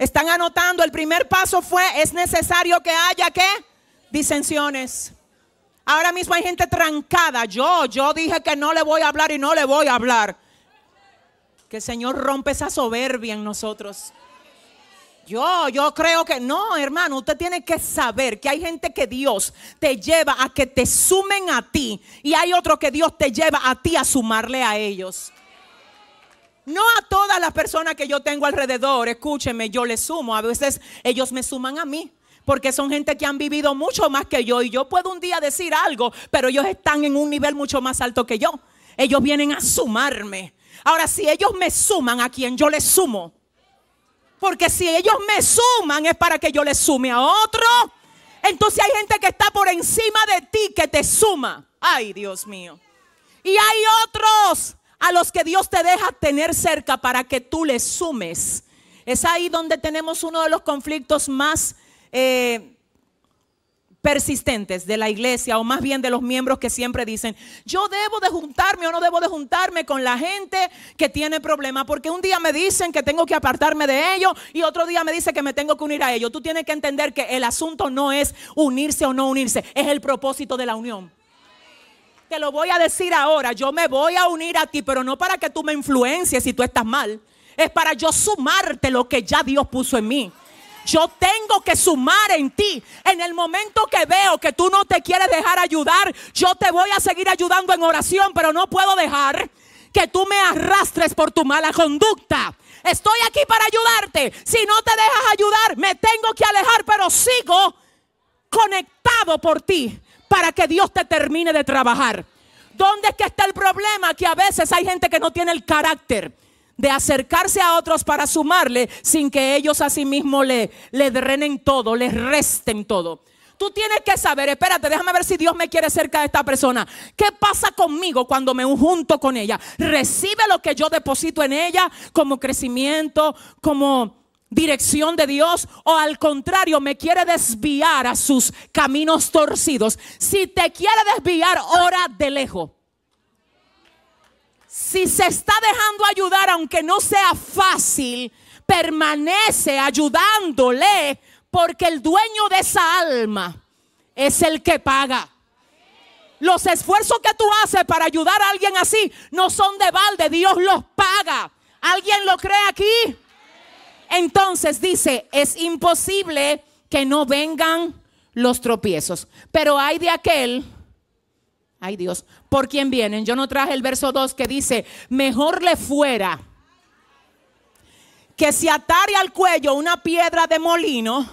Están anotando, el primer paso fue, es necesario que haya qué disensiones. Ahora mismo hay gente trancada. Yo, yo dije que no le voy a hablar y no le voy a hablar. Que el Señor rompe esa soberbia en nosotros. Yo, yo creo que no, hermano, usted tiene que saber que hay gente que Dios te lleva a que te sumen a ti y hay otro que Dios te lleva a ti a sumarle a ellos. No a todas las personas que yo tengo alrededor, escúcheme, yo les sumo. A veces ellos me suman a mí. Porque son gente que han vivido mucho más que yo. Y yo puedo un día decir algo, pero ellos están en un nivel mucho más alto que yo. Ellos vienen a sumarme. Ahora, si ellos me suman a quien yo les sumo. Porque si ellos me suman es para que yo les sume a otro. Entonces hay gente que está por encima de ti que te suma. Ay, Dios mío. Y hay otros a los que Dios te deja tener cerca para que tú les sumes. Es ahí donde tenemos uno de los conflictos más eh, persistentes de la iglesia o más bien de los miembros que siempre dicen, yo debo de juntarme o no debo de juntarme con la gente que tiene problemas, porque un día me dicen que tengo que apartarme de ellos y otro día me dice que me tengo que unir a ellos. Tú tienes que entender que el asunto no es unirse o no unirse, es el propósito de la unión te lo voy a decir ahora, yo me voy a unir a ti, pero no para que tú me influencies si tú estás mal. Es para yo sumarte lo que ya Dios puso en mí. Yo tengo que sumar en ti. En el momento que veo que tú no te quieres dejar ayudar, yo te voy a seguir ayudando en oración, pero no puedo dejar que tú me arrastres por tu mala conducta. Estoy aquí para ayudarte. Si no te dejas ayudar, me tengo que alejar, pero sigo conectado por ti para que Dios te termine de trabajar. ¿Dónde es que está el problema? Que a veces hay gente que no tiene el carácter de acercarse a otros para sumarle sin que ellos a sí mismos le, le drenen todo, les resten todo. Tú tienes que saber, espérate, déjame ver si Dios me quiere cerca de esta persona. ¿Qué pasa conmigo cuando me junto con ella? Recibe lo que yo deposito en ella como crecimiento, como dirección de Dios o al contrario me quiere desviar a sus caminos torcidos. Si te quiere desviar, ora de lejos. Si se está dejando ayudar, aunque no sea fácil, permanece ayudándole porque el dueño de esa alma es el que paga. Los esfuerzos que tú haces para ayudar a alguien así no son de balde, Dios los paga. ¿Alguien lo cree aquí? Entonces dice, es imposible que no vengan los tropiezos, pero hay de aquel ay Dios, ¿por quien vienen? Yo no traje el verso 2 que dice, mejor le fuera que se atare al cuello una piedra de molino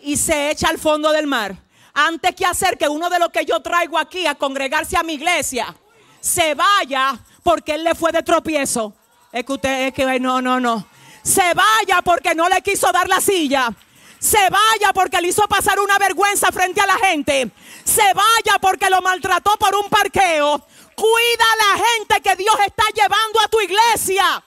y se echa al fondo del mar, antes que hacer que uno de los que yo traigo aquí a congregarse a mi iglesia se vaya porque él le fue de tropiezo. Es que usted, es que no, no, no se vaya porque no le quiso dar la silla. Se vaya porque le hizo pasar una vergüenza frente a la gente. Se vaya porque lo maltrató por un parqueo. Cuida a la gente que Dios está llevando a tu iglesia.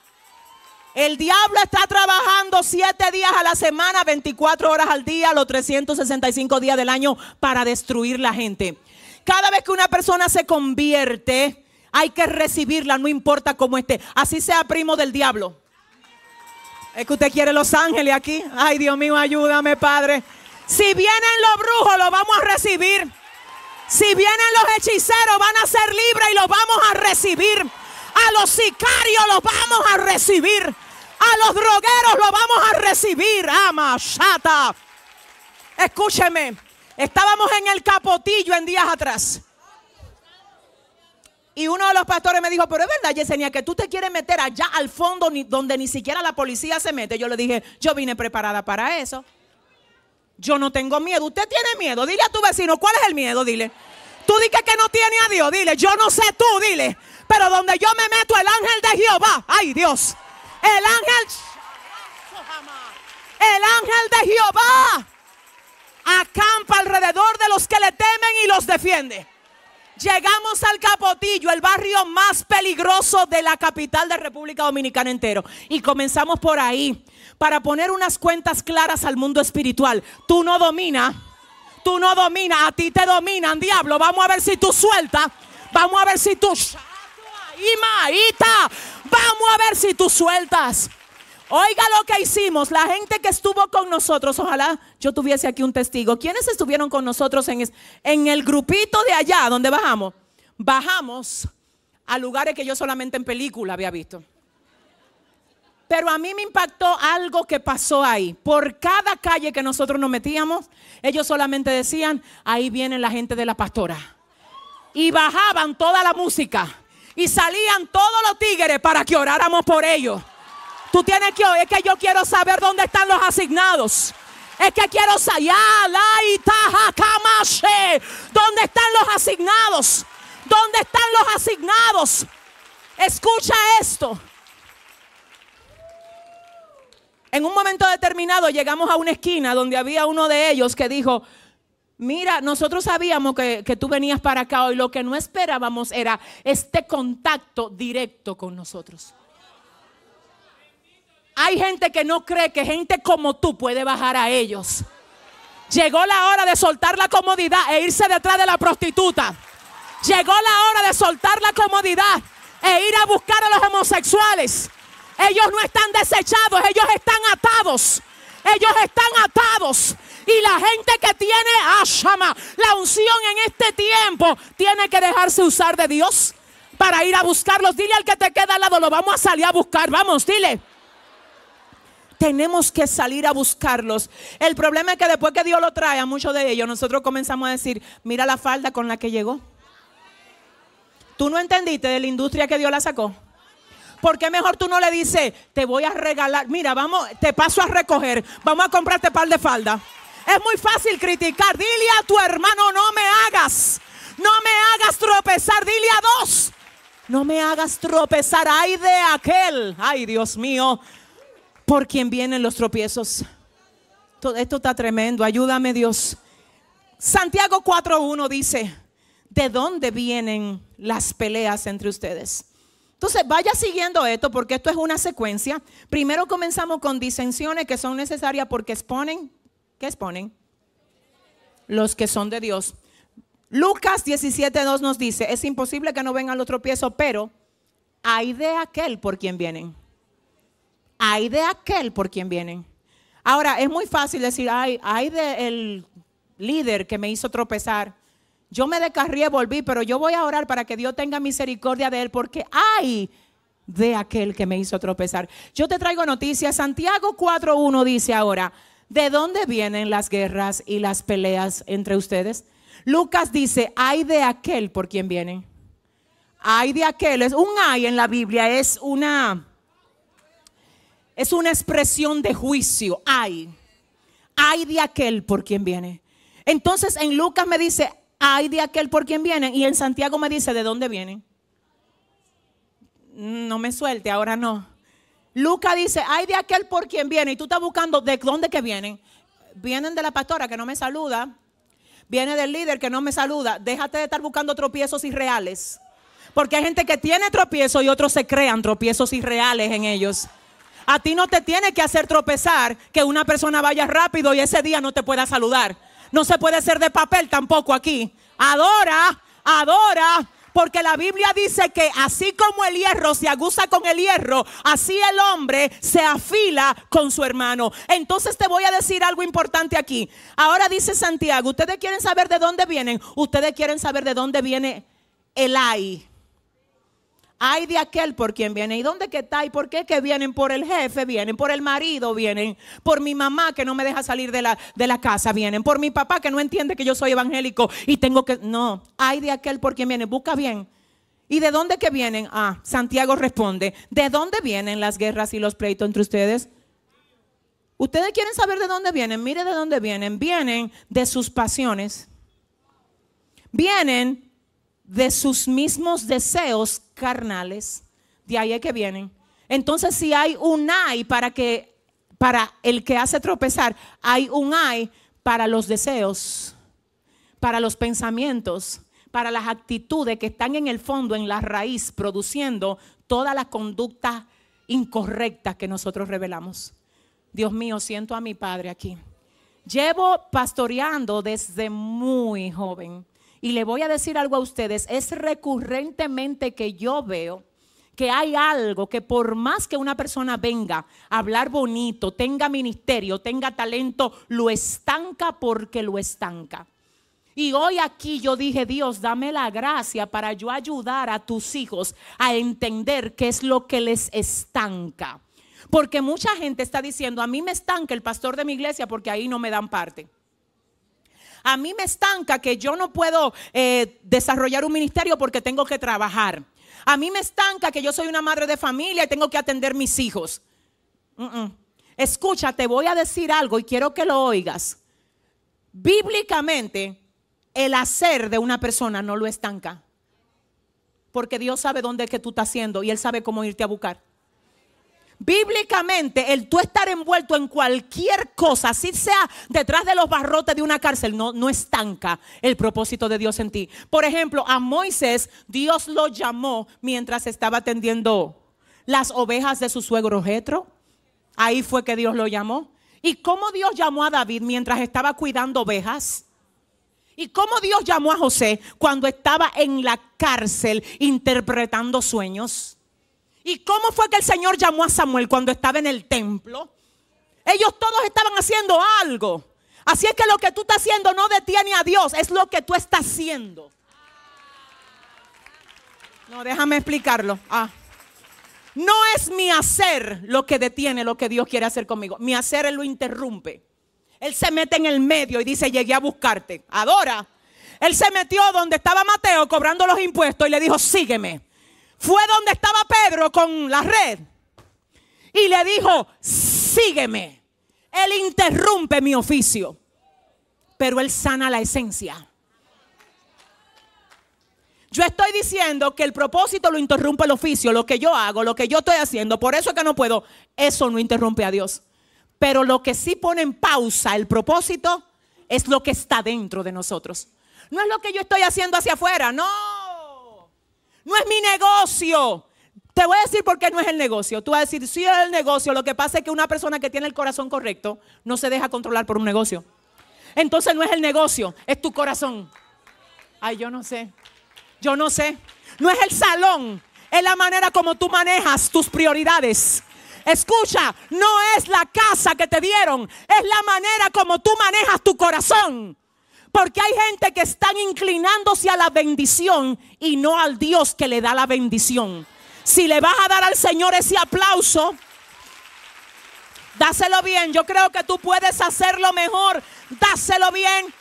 El diablo está trabajando siete días a la semana, 24 horas al día, los 365 días del año para destruir la gente. Cada vez que una persona se convierte, hay que recibirla, no importa cómo esté. Así sea primo del diablo. Es que usted quiere Los Ángeles aquí. Ay, Dios mío, ayúdame, Padre. Si vienen los brujos, los vamos a recibir. Si vienen los hechiceros, van a ser libres y los vamos a recibir. A los sicarios los vamos a recibir. A los drogueros los vamos a recibir. Ama, chata. Escúcheme. Estábamos en el capotillo en días atrás. Y uno de los pastores me dijo, pero es verdad, Yesenia, que tú te quieres meter allá al fondo donde ni siquiera la policía se mete. Yo le dije, yo vine preparada para eso. Yo no tengo miedo. Usted tiene miedo. Dile a tu vecino, ¿cuál es el miedo? Dile. Tú dices que no tiene a Dios. Dile, yo no sé tú, dile. Pero donde yo me meto, el ángel de Jehová. Ay, Dios. El ángel. El ángel de Jehová acampa alrededor de los que le temen y los defiende. Llegamos al Capotillo, el barrio más peligroso de la capital de República Dominicana entero. Y comenzamos por ahí, para poner unas cuentas claras al mundo espiritual. Tú no dominas, tú no dominas, a ti te dominan, diablo. Vamos a ver si tú sueltas, vamos a ver si tú... Vamos a ver si tú sueltas. Oiga lo que hicimos, la gente que estuvo con nosotros, ojalá yo tuviese aquí un testigo. ¿Quiénes estuvieron con nosotros en, el grupito de allá donde bajamos? Bajamos a lugares que yo solamente en película había visto. Pero a mí me impactó algo que pasó ahí. Por cada calle que nosotros nos metíamos, ellos solamente decían, ahí viene la gente de la pastora. Y bajaban toda la música. Y salían todos los tigres para que oráramos por ellos. Tú tienes que es que yo quiero saber dónde están los asignados. Es que quiero saber, ¿dónde están los asignados? ¿Dónde están los asignados? Escucha esto. En un momento determinado llegamos a una esquina donde había uno de ellos que dijo, mira, nosotros sabíamos que, que, tú venías para acá hoy, lo que no esperábamos era este contacto directo con nosotros. Hay gente que no cree que gente como tú puede bajar a ellos. Llegó la hora de soltar la comodidad e irse detrás de la prostituta. Llegó la hora de soltar la comodidad e ir a buscar a los homosexuales. Ellos no están desechados, ellos están atados. Ellos están atados. Y la gente que tiene ashama, ah, la unción en este tiempo, tiene que dejarse usar de Dios para ir a buscarlos. Dile al que te queda al lado, lo vamos a salir a buscar. Vamos, dile tenemos que salir a buscarlos. El problema es que después que Dios lo trae a muchos de ellos, nosotros comenzamos a decir, mira la falda con la que llegó. ¿Tú no entendiste de la industria que Dios la sacó? ¿Por qué mejor tú no le dices, te voy a regalar, mira, vamos, te paso a recoger, vamos a comprarte par de falda? Es muy fácil criticar, dile a tu hermano, no me hagas, no me hagas tropezar, dile a dos, no me hagas tropezar, ay de aquel, ay Dios mío, por quien vienen los tropiezos. Esto está tremendo, ayúdame Dios. Santiago 4.1 dice, ¿de dónde vienen las peleas entre ustedes? Entonces, vaya siguiendo esto porque esto es una secuencia. Primero comenzamos con disensiones que son necesarias porque exponen, ¿qué exponen? Los que son de Dios. Lucas 17.2 nos dice, es imposible que no vengan los tropiezos, pero hay de aquel por quien vienen hay de aquel por quien vienen. Ahora, es muy fácil decir, ay, hay del líder que me hizo tropezar. Yo me descarrié, volví, pero yo voy a orar para que Dios tenga misericordia de él, porque hay de aquel que me hizo tropezar. Yo te traigo noticias. Santiago 4.1 dice ahora, ¿de dónde vienen las guerras y las peleas entre ustedes? Lucas dice, hay de aquel por quien vienen. Hay de aquel. Es un hay en la Biblia, es una es una expresión de juicio. Hay Hay de aquel por quien viene. Entonces en Lucas me dice, Hay de aquel por quien viene. Y en Santiago me dice, ¿de dónde vienen? No me suelte, ahora no. Lucas dice, Hay de aquel por quien viene. Y tú estás buscando de dónde que vienen. Vienen de la pastora que no me saluda. Viene del líder que no me saluda. Déjate de estar buscando tropiezos irreales. Porque hay gente que tiene tropiezos y otros se crean tropiezos irreales en ellos. A ti no te tiene que hacer tropezar que una persona vaya rápido y ese día no te pueda saludar. No se puede ser de papel tampoco aquí. Adora, adora, porque la Biblia dice que así como el hierro se aguza con el hierro, así el hombre se afila con su hermano. Entonces te voy a decir algo importante aquí. Ahora dice Santiago, ustedes quieren saber de dónde vienen, ustedes quieren saber de dónde viene el aire. Hay de aquel por quien viene. ¿Y dónde que está? ¿Y por qué que vienen por el jefe? Vienen por el marido, vienen por mi mamá que no me deja salir de la, de la casa, vienen por mi papá que no entiende que yo soy evangélico y tengo que... No, hay de aquel por quien viene. Busca bien. ¿Y de dónde que vienen? Ah, Santiago responde, ¿de dónde vienen las guerras y los pleitos entre ustedes? Ustedes quieren saber de dónde vienen. Mire de dónde vienen. Vienen de sus pasiones. Vienen de sus mismos deseos carnales. De ahí es que vienen. Entonces, si hay un hay para que para el que hace tropezar, hay un hay para los deseos, para los pensamientos, para las actitudes que están en el fondo, en la raíz, produciendo toda la conducta incorrecta que nosotros revelamos. Dios mío, siento a mi padre aquí. Llevo pastoreando desde muy joven. Y le voy a decir algo a ustedes, es recurrentemente que yo veo que hay algo que por más que una persona venga a hablar bonito, tenga ministerio, tenga talento, lo estanca porque lo estanca. Y hoy aquí yo dije, Dios, dame la gracia para yo ayudar a tus hijos a entender qué es lo que les estanca. Porque mucha gente está diciendo, a mí me estanca el pastor de mi iglesia porque ahí no me dan parte a mí me estanca que yo no puedo eh, desarrollar un ministerio porque tengo que trabajar. A mí me estanca que yo soy una madre de familia y tengo que atender mis hijos. Escúchate, te voy a decir algo y quiero que lo oigas. Bíblicamente, el hacer de una persona no lo estanca. Porque Dios sabe dónde es que tú estás haciendo y Él sabe cómo irte a buscar. Bíblicamente, el tú estar envuelto en cualquier cosa, así sea detrás de los barrotes de una cárcel, no, no estanca el propósito de Dios en ti. Por ejemplo, a Moisés Dios lo llamó mientras estaba atendiendo las ovejas de su suegro Jetro. Ahí fue que Dios lo llamó. ¿Y cómo Dios llamó a David mientras estaba cuidando ovejas? ¿Y cómo Dios llamó a José cuando estaba en la cárcel interpretando sueños? ¿Y cómo fue que el Señor llamó a Samuel cuando estaba en el templo? Ellos todos estaban haciendo algo. Así es que lo que tú estás haciendo no detiene a Dios, es lo que tú estás haciendo. No, déjame explicarlo. Ah. No es mi hacer lo que detiene lo que Dios quiere hacer conmigo. Mi hacer Él lo interrumpe. Él se mete en el medio y dice, llegué a buscarte. Adora. Él se metió donde estaba Mateo cobrando los impuestos y le dijo, sígueme fue donde estaba Pedro con la red y le dijo, sígueme. Él interrumpe mi oficio, pero él sana la esencia. Yo estoy diciendo que el propósito lo interrumpe el oficio, lo que yo hago, lo que yo estoy haciendo, por eso es que no puedo. Eso no interrumpe a Dios. Pero lo que sí pone en pausa el propósito es lo que está dentro de nosotros. No es lo que yo estoy haciendo hacia afuera, no. No es mi negocio. Te voy a decir por qué no es el negocio. Tú vas a decir, sí es el negocio. Lo que pasa es que una persona que tiene el corazón correcto no se deja controlar por un negocio. Entonces no es el negocio, es tu corazón. Ay, yo no sé. Yo no sé. No es el salón, es la manera como tú manejas tus prioridades. Escucha, no es la casa que te dieron, es la manera como tú manejas tu corazón. Porque hay gente que están inclinándose a la bendición y no al Dios que le da la bendición. Si le vas a dar al Señor ese aplauso, dáselo bien. Yo creo que tú puedes hacerlo mejor. Dáselo bien.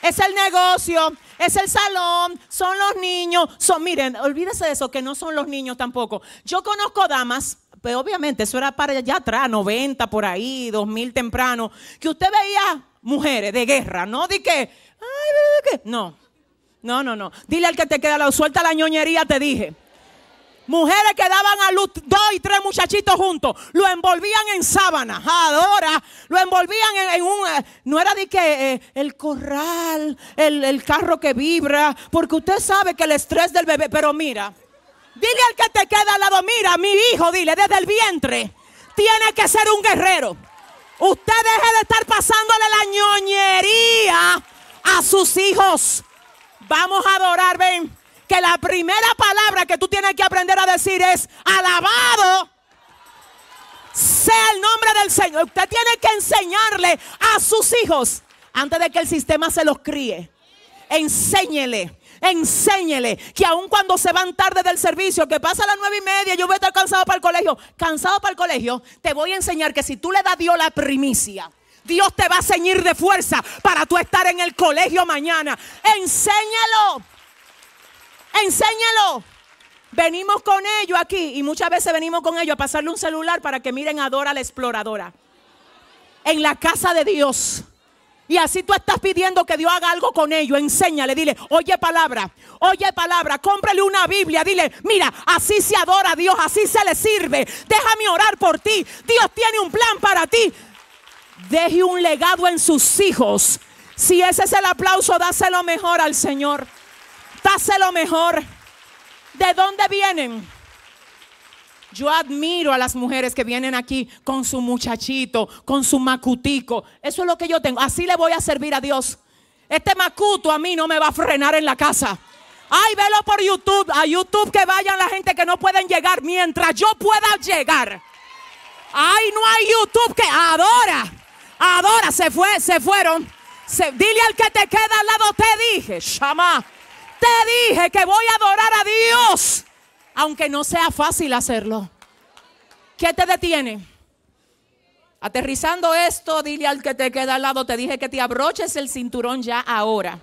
Es el negocio, es el salón, son los niños, son, miren, olvídese de eso, que no son los niños tampoco. Yo conozco damas pero pues, obviamente eso era para allá atrás, 90 por ahí, 2000 temprano, que usted veía mujeres de guerra, no de que, ay, de no, no, no, no. Dile al que te queda la suelta la ñoñería, te dije. Mujeres que daban a luz dos y tres muchachitos juntos. Lo envolvían en sábanas. Ahora lo envolvían en, un. Eh, no era de que eh, el corral, el carro que vibra. Porque usted sabe que el estrés del bebé. Pero mira, Dile al que te queda al lado, mira, mi hijo, dile, desde el vientre, tiene que ser un guerrero. Usted deje de estar pasándole la ñoñería a sus hijos. Vamos a adorar, ven. Que la primera palabra que tú tienes que aprender a decir es alabado sea el nombre del Señor. Usted tiene que enseñarle a sus hijos antes de que el sistema se los críe. Enséñele Enséñele que aun cuando se van tarde del servicio, que pasa a las nueve y media, yo voy a estar cansado para el colegio. Cansado para el colegio, te voy a enseñar que si tú le das a Dios la primicia, Dios te va a ceñir de fuerza para tú estar en el colegio mañana. Enséñalo. Enséñalo. Venimos con ellos aquí y muchas veces venimos con ellos a pasarle un celular para que miren Adora la exploradora. En la casa de Dios y así tú estás pidiendo que Dios haga algo con ellos. Enséñale, dile, oye palabra, oye palabra, cómprale una Biblia. Dile, mira, así se adora a Dios, así se le sirve. Déjame orar por ti. Dios tiene un plan para ti. Deje un legado en sus hijos. Si ese es el aplauso, dáselo mejor al Señor. Dáselo mejor. ¿De dónde vienen? Yo admiro a las mujeres que vienen aquí con su muchachito, con su macutico. Eso es lo que yo tengo. Así le voy a servir a Dios. Este macuto a mí no me va a frenar en la casa. Ay, velo por YouTube. A YouTube que vayan la gente que no pueden llegar mientras yo pueda llegar. Ay, no hay YouTube que adora. Adora, se fue, se fueron. dile al que te queda al lado, te dije, Shama, te dije que voy a adorar a Dios aunque no sea fácil hacerlo. ¿Qué te detiene? Aterrizando esto, dile al que te queda al lado, te dije que te abroches el cinturón ya ahora.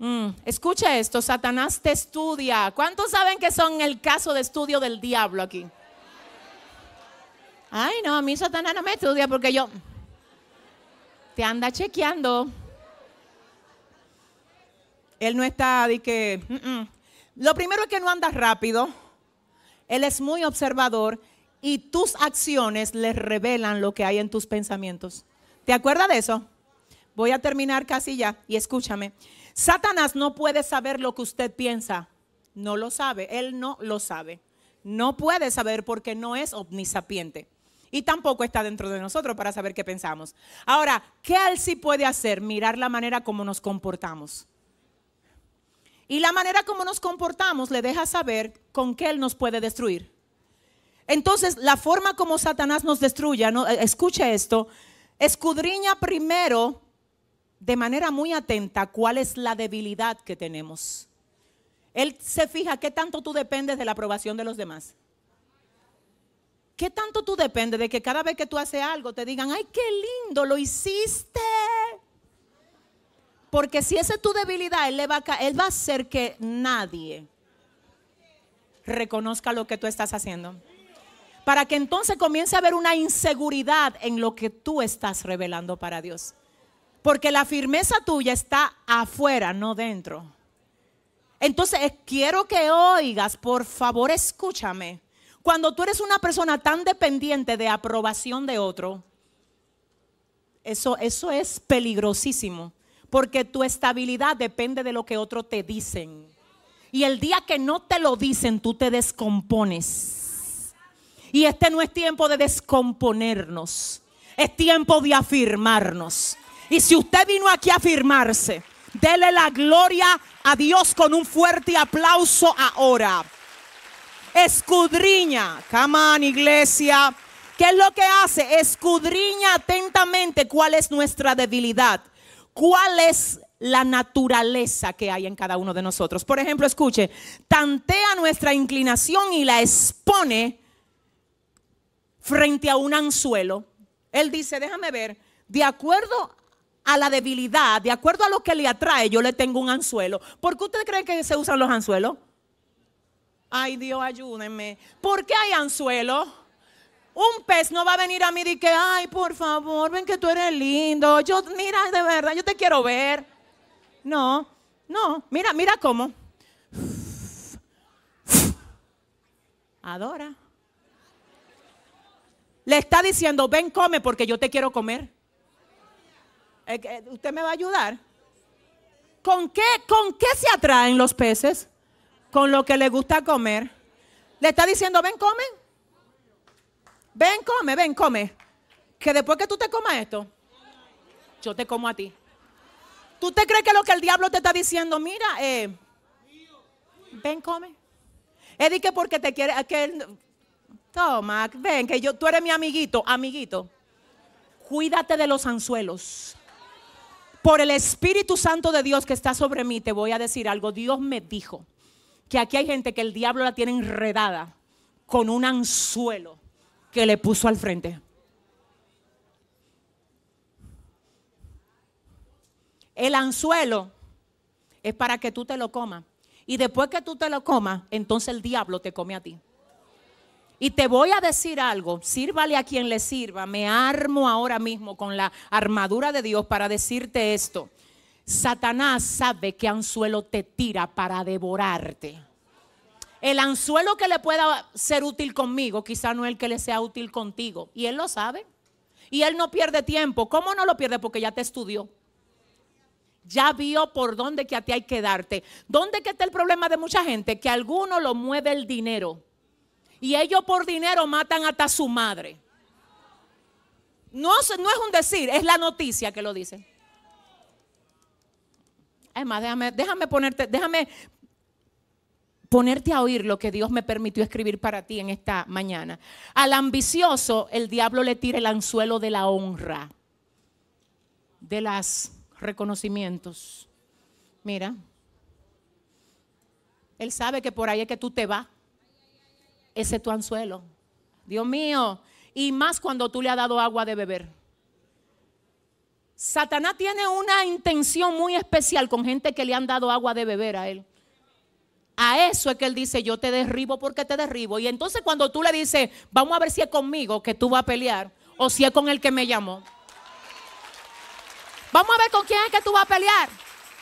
Mm, escucha esto, Satanás te estudia. ¿Cuántos saben que son el caso de estudio del diablo aquí? Ay, no, a mí Satanás no me estudia porque yo te anda chequeando. Él no está de que... Mm, mm. Lo primero es que no andas rápido. Él es muy observador y tus acciones le revelan lo que hay en tus pensamientos. ¿Te acuerdas de eso? Voy a terminar casi ya y escúchame. Satanás no puede saber lo que usted piensa. No lo sabe. Él no lo sabe. No puede saber porque no es omnisapiente. Y tampoco está dentro de nosotros para saber qué pensamos. Ahora, ¿qué él sí puede hacer? Mirar la manera como nos comportamos. Y la manera como nos comportamos le deja saber con qué Él nos puede destruir. Entonces, la forma como Satanás nos destruye, ¿no? Eh, escucha esto, escudriña primero de manera muy atenta cuál es la debilidad que tenemos. Él se fija qué tanto tú dependes de la aprobación de los demás. ¿Qué tanto tú dependes de que cada vez que tú haces algo te digan, ay, qué lindo, lo hiciste? Porque si esa es tu debilidad, él, va, a, él va a hacer que nadie reconozca lo que tú estás haciendo. Para que entonces comience a haber una inseguridad en lo que tú estás revelando para Dios. Porque la firmeza tuya está afuera, no dentro. Entonces, eh, quiero que oigas, por favor, escúchame. Cuando tú eres una persona tan dependiente de aprobación de otro, eso, eso es peligrosísimo. Porque tu estabilidad depende de lo que otros te dicen. Y el día que no te lo dicen, tú te descompones. Y este no es tiempo de descomponernos. Es tiempo de afirmarnos. Y si usted vino aquí a afirmarse, dele la gloria a Dios con un fuerte aplauso ahora. Escudriña, camán, iglesia. ¿Qué es lo que hace? Escudriña atentamente cuál es nuestra debilidad cuál es la naturaleza que hay en cada uno de nosotros. Por ejemplo, escuche, tantea nuestra inclinación y la expone frente a un anzuelo. Él dice, déjame ver, de acuerdo a la debilidad, de acuerdo a lo que le atrae, yo le tengo un anzuelo. ¿Por qué usted cree que se usan los anzuelos? Ay Dios, ayúdenme. ¿Por qué hay anzuelos? Un pez no va a venir a mí y que, ay, por favor, ven que tú eres lindo. Yo, mira, de verdad, yo te quiero ver. No, no, mira, mira cómo. Adora. Le está diciendo, ven, come porque yo te quiero comer. Eh, eh, ¿Usted me va a ayudar? ¿Con qué, ¿Con qué se atraen los peces? Con lo que le gusta comer. Le está diciendo, ven, come Ven, come, ven, come. Que después que tú te comas esto, yo te como a ti. ¿Tú te crees que lo que el diablo te está diciendo, mira, eh, ven, come? di que porque te quiere, que toma, ven, que yo, tú eres mi amiguito, amiguito. Cuídate de los anzuelos. Por el Espíritu Santo de Dios que está sobre mí, te voy a decir algo. Dios me dijo que aquí hay gente que el diablo la tiene enredada con un anzuelo que le puso al frente. El anzuelo es para que tú te lo comas. Y después que tú te lo comas, entonces el diablo te come a ti. Y te voy a decir algo, sírvale a quien le sirva. Me armo ahora mismo con la armadura de Dios para decirte esto. Satanás sabe que anzuelo te tira para devorarte. El anzuelo que le pueda ser útil conmigo, quizá no es el que le sea útil contigo. Y él lo sabe. Y él no pierde tiempo. ¿Cómo no lo pierde? Porque ya te estudió. Ya vio por dónde que a ti hay que darte. ¿Dónde que está el problema de mucha gente? Que alguno lo mueve el dinero. Y ellos por dinero matan hasta su madre. No, no es un decir, es la noticia que lo dice. Es déjame, déjame ponerte, déjame ponerte a oír lo que Dios me permitió escribir para ti en esta mañana. Al ambicioso, el diablo le tira el anzuelo de la honra, de los reconocimientos. Mira, él sabe que por ahí es que tú te vas. Ese es tu anzuelo. Dios mío, y más cuando tú le has dado agua de beber. Satanás tiene una intención muy especial con gente que le han dado agua de beber a él. A eso es que él dice, yo te derribo porque te derribo. Y entonces cuando tú le dices, vamos a ver si es conmigo que tú vas a pelear o si es con el que me llamó. Vamos a ver con quién es que tú vas a pelear.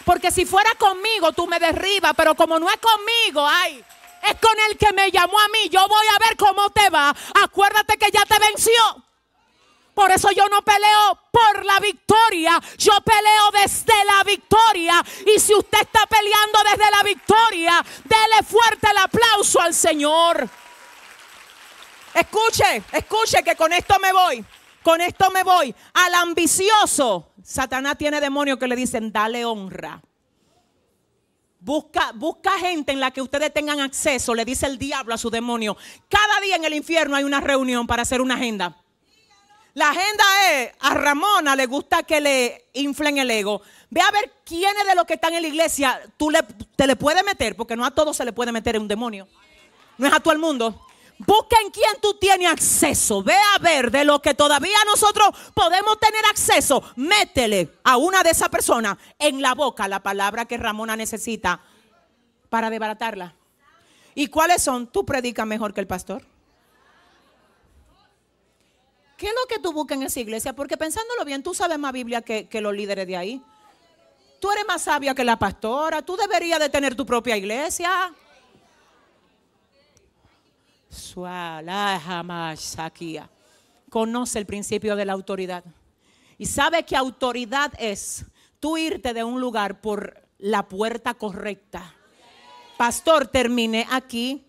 Porque si fuera conmigo, tú me derribas, pero como no es conmigo, ay, es con el que me llamó a mí. Yo voy a ver cómo te va. Acuérdate que ya te venció. Por eso yo no peleo por la victoria yo peleo desde la victoria. Y si usted está peleando desde la victoria, dele fuerte el aplauso al Señor. Escuche, escuche que con esto me voy. Con esto me voy. Al ambicioso, Satanás tiene demonios que le dicen, dale honra. Busca, busca gente en la que ustedes tengan acceso, le dice el diablo a su demonio. Cada día en el infierno hay una reunión para hacer una agenda. La agenda es, a Ramona le gusta que le inflen el ego. Ve a ver quiénes de los que están en la iglesia tú le, te le puedes meter, porque no a todos se le puede meter un demonio. No es a todo el mundo. Busca en quién tú tienes acceso. Ve a ver de lo que todavía nosotros podemos tener acceso. Métele a una de esas personas en la boca la palabra que Ramona necesita para debaratarla. ¿Y cuáles son? Tú predicas mejor que el pastor. ¿Qué es lo que tú buscas en esa iglesia? Porque pensándolo bien, tú sabes más Biblia que, los líderes de ahí. Tú eres más sabia que la pastora. Tú deberías de tener tu propia iglesia. Conoce el principio de la autoridad. Y sabe que autoridad es tú irte de un lugar por la puerta correcta. Pastor, terminé aquí.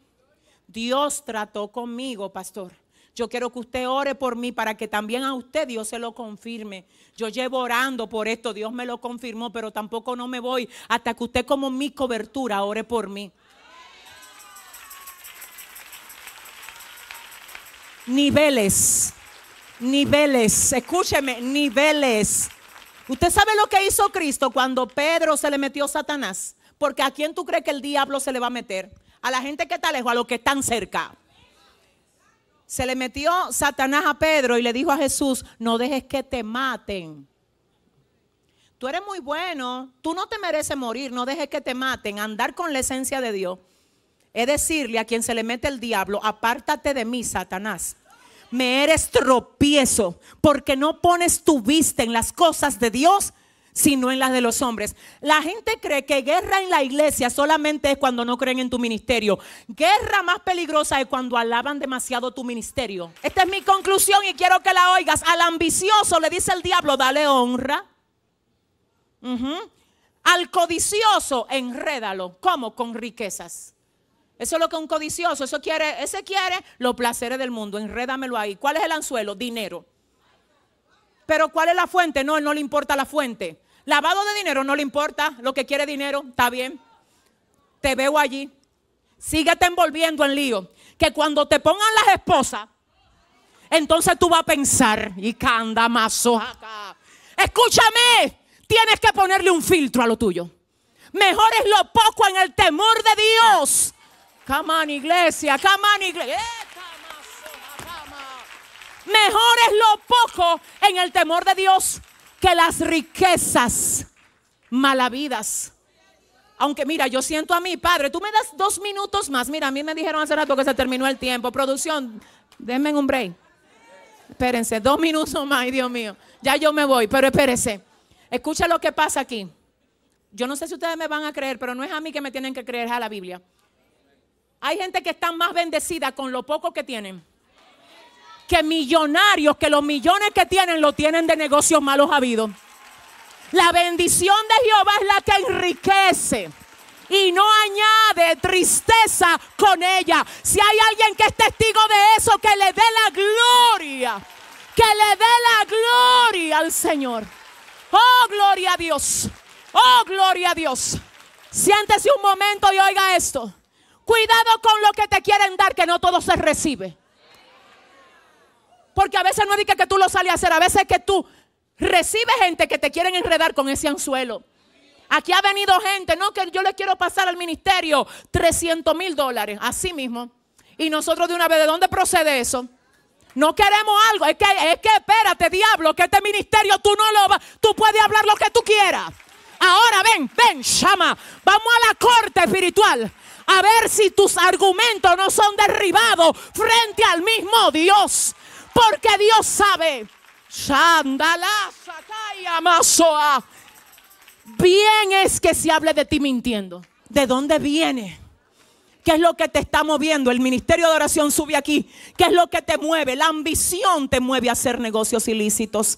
Dios trató conmigo, pastor. Yo quiero que usted ore por mí para que también a usted Dios se lo confirme. Yo llevo orando por esto, Dios me lo confirmó, pero tampoco no me voy hasta que usted como mi cobertura ore por mí. Niveles, niveles, escúcheme, niveles. ¿Usted sabe lo que hizo Cristo cuando Pedro se le metió Satanás? Porque a quién tú crees que el diablo se le va a meter? A la gente que está lejos, a los que están cerca se le metió Satanás a Pedro y le dijo a Jesús, no dejes que te maten. Tú eres muy bueno, tú no te mereces morir, no dejes que te maten, andar con la esencia de Dios. Es decirle a quien se le mete el diablo, apártate de mí, Satanás. Me eres tropiezo porque no pones tu vista en las cosas de Dios, sino en las de los hombres. La gente cree que guerra en la iglesia solamente es cuando no creen en tu ministerio. Guerra más peligrosa es cuando alaban demasiado tu ministerio. Esta es mi conclusión y quiero que la oigas. Al ambicioso le dice el diablo, dale honra. Al codicioso, enrédalo. ¿Cómo? Con riquezas. Eso es lo que un codicioso, eso quiere, ese quiere los placeres del mundo. Enrédamelo ahí. ¿Cuál es el anzuelo? Dinero. Pero ¿cuál es la fuente? No, no le importa la fuente. Lavado de dinero no le importa, lo que quiere dinero, está bien. Te veo allí. Síguete envolviendo en lío. Que cuando te pongan las esposas, entonces tú vas a pensar, y canda más acá. Escúchame, tienes que ponerle un filtro a lo tuyo. Mejor es lo poco en el temor de Dios. on, iglesia, on, iglesia. Eh, Mejor es lo poco en el temor de Dios que las riquezas malavidas. Aunque mira, yo siento a mi padre, tú me das dos minutos más. Mira, a mí me dijeron hace rato que se terminó el tiempo. Producción, denme un break. Espérense, dos minutos más, Dios mío. Ya yo me voy, pero espérense. Escucha lo que pasa aquí. Yo no sé si ustedes me van a creer, pero no es a mí que me tienen que creer, es a la Biblia. Hay gente que está más bendecida con lo poco que tienen que millonarios, que los millones que tienen, lo tienen de negocios malos habidos. La bendición de Jehová es la que enriquece y no añade tristeza con ella. Si hay alguien que es testigo de eso, que le dé la gloria. Que le dé la gloria al Señor. Oh, gloria a Dios. Oh, gloria a Dios. Siéntese un momento y oiga esto. Cuidado con lo que te quieren dar, que no todo se recibe. Porque a veces no es que, que tú lo sales a hacer, a veces es que tú recibes gente que te quieren enredar con ese anzuelo. Aquí ha venido gente, no que yo le quiero pasar al ministerio 300 mil dólares, así mismo. Y nosotros de una vez, ¿de dónde procede eso? No queremos algo, es que, es que espérate, diablo, que este ministerio tú no lo vas, tú puedes hablar lo que tú quieras. Ahora ven, ven, llama, vamos a la corte espiritual a ver si tus argumentos no son derribados frente al mismo Dios. Porque Dios sabe. Bien es que se hable de ti mintiendo. ¿De dónde viene? ¿Qué es lo que te está moviendo? El ministerio de oración sube aquí. ¿Qué es lo que te mueve? La ambición te mueve a hacer negocios ilícitos.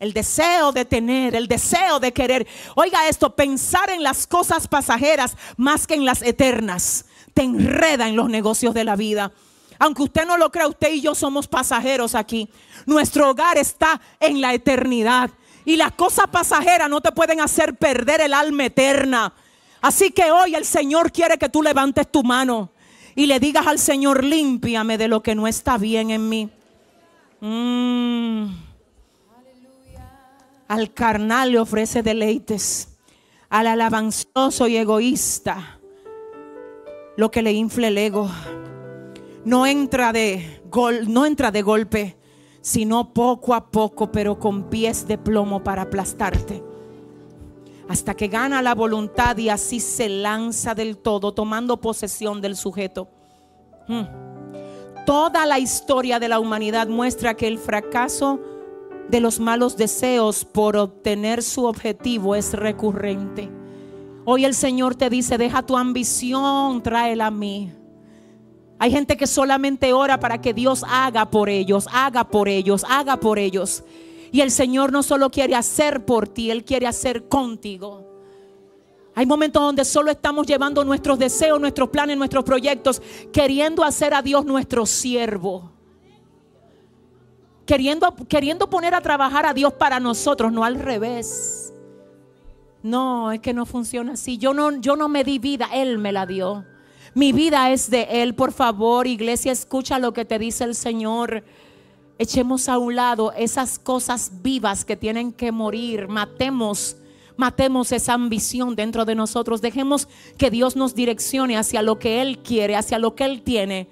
El deseo de tener, el deseo de querer. Oiga esto, pensar en las cosas pasajeras más que en las eternas te enreda en los negocios de la vida. Aunque usted no lo crea, usted y yo somos pasajeros aquí. Nuestro hogar está en la eternidad. Y las cosas pasajeras no te pueden hacer perder el alma eterna. Así que hoy el Señor quiere que tú levantes tu mano y le digas al Señor, límpiame de lo que no está bien en mí. Mm. Al carnal le ofrece deleites, al alabanzoso y egoísta, lo que le infle el ego no entra de, no entra de golpe, sino poco a poco, pero con pies de plomo para aplastarte. Hasta que gana la voluntad y así se lanza del todo, tomando posesión del sujeto. Hmm. Toda la historia de la humanidad muestra que el fracaso de los malos deseos por obtener su objetivo es recurrente. Hoy el Señor te dice, deja tu ambición, tráela a mí. Hay gente que solamente ora para que Dios haga por ellos, haga por ellos, haga por ellos. Y el Señor no solo quiere hacer por ti, Él quiere hacer contigo. Hay momentos donde solo estamos llevando nuestros deseos, nuestros planes, nuestros proyectos, queriendo hacer a Dios nuestro siervo. Queriendo, queriendo poner a trabajar a Dios para nosotros, no al revés. No, es que no funciona así. Yo no, yo no me di vida, Él me la dio. Mi vida es de Él. Por favor, iglesia, escucha lo que te dice el Señor. Echemos a un lado esas cosas vivas que tienen que morir. Matemos. Matemos esa ambición dentro de nosotros. Dejemos que Dios nos direccione hacia lo que Él quiere, hacia lo que Él tiene.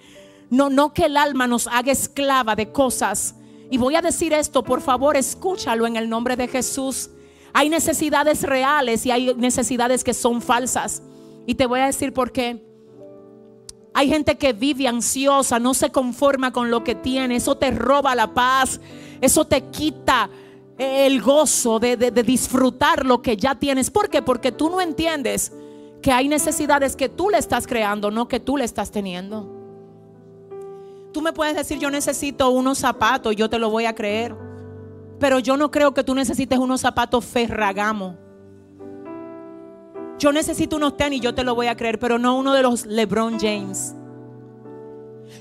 No, no que el alma nos haga esclava de cosas. Y voy a decir esto, por favor, escúchalo en el nombre de Jesús. Hay necesidades reales y hay necesidades que son falsas. Y te voy a decir por qué. Hay gente que vive ansiosa, no se conforma con lo que tiene. Eso te roba la paz. Eso te quita el gozo de, disfrutar lo que ya tienes. ¿Por qué? Porque tú no entiendes que hay necesidades que tú le estás creando, no que tú le estás teniendo. Tú me puedes decir, yo necesito unos zapatos, yo te lo voy a creer. Pero yo no creo que tú necesites unos zapatos ferragamo. Yo necesito unos tenis, yo te lo voy a creer, pero no uno de los LeBron James.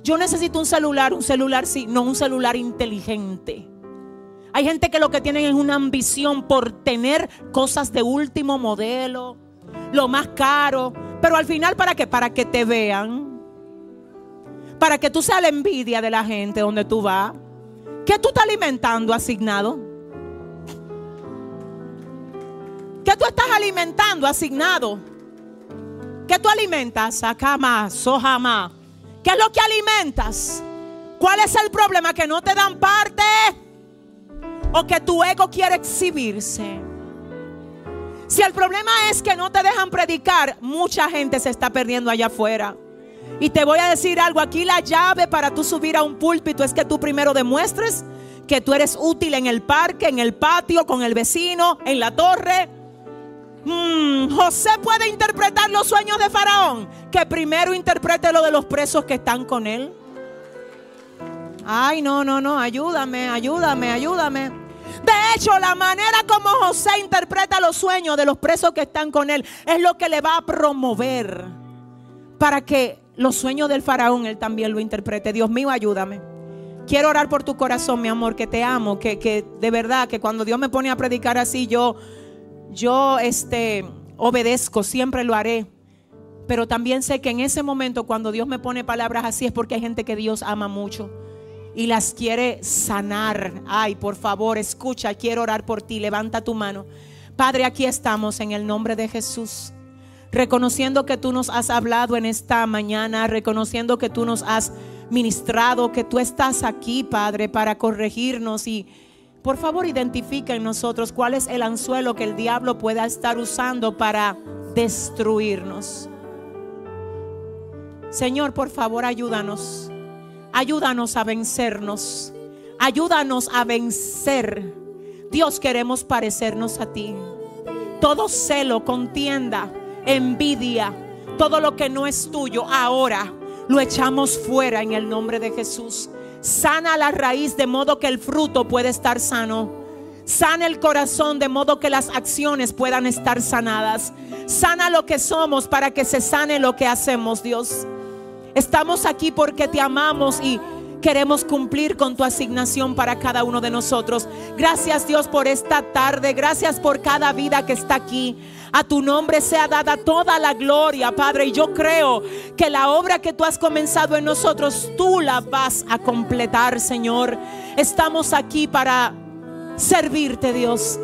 Yo necesito un celular, un celular sí, no un celular inteligente. Hay gente que lo que tienen es una ambición por tener cosas de último modelo, lo más caro, pero al final para qué? Para que te vean. Para que tú seas la envidia de la gente donde tú vas. ¿Qué tú estás alimentando asignado? tú estás alimentando, asignado? que tú alimentas? o Sojama. ¿Qué es lo que alimentas? ¿Cuál es el problema? ¿Que no te dan parte? ¿O que tu ego quiere exhibirse? Si el problema es que no te dejan predicar, mucha gente se está perdiendo allá afuera. Y te voy a decir algo, aquí la llave para tú subir a un púlpito es que tú primero demuestres que tú eres útil en el parque, en el patio, con el vecino, en la torre Mm, José puede interpretar los sueños de Faraón. Que primero interprete lo de los presos que están con él. Ay, no, no, no, ayúdame, ayúdame, ayúdame. De hecho, la manera como José interpreta los sueños de los presos que están con él es lo que le va a promover para que los sueños del faraón él también lo interprete. Dios mío, ayúdame. Quiero orar por tu corazón, mi amor, que te amo, que, que de verdad, que cuando Dios me pone a predicar así, yo yo este, obedezco, siempre lo haré. Pero también sé que en ese momento cuando Dios me pone palabras así es porque hay gente que Dios ama mucho y las quiere sanar. Ay, por favor, escucha, quiero orar por ti, levanta tu mano. Padre, aquí estamos en el nombre de Jesús reconociendo que tú nos has hablado en esta mañana, reconociendo que tú nos has ministrado, que tú estás aquí, Padre, para corregirnos y por favor, identifica en nosotros cuál es el anzuelo que el diablo pueda estar usando para destruirnos. Señor, por favor, ayúdanos. Ayúdanos a vencernos. Ayúdanos a vencer. Dios, queremos parecernos a ti. Todo celo, contienda, envidia, todo lo que no es tuyo, ahora lo echamos fuera en el nombre de Jesús. Sana la raíz de modo que el fruto pueda estar sano. Sana el corazón de modo que las acciones puedan estar sanadas. Sana lo que somos para que se sane lo que hacemos, Dios. Estamos aquí porque te amamos y queremos cumplir con tu asignación para cada uno de nosotros. Gracias Dios por esta tarde, gracias por cada vida que está aquí. A tu nombre sea dada toda la gloria, Padre. Y yo creo que la obra que tú has comenzado en nosotros, tú la vas a completar, Señor. Estamos aquí para servirte, Dios.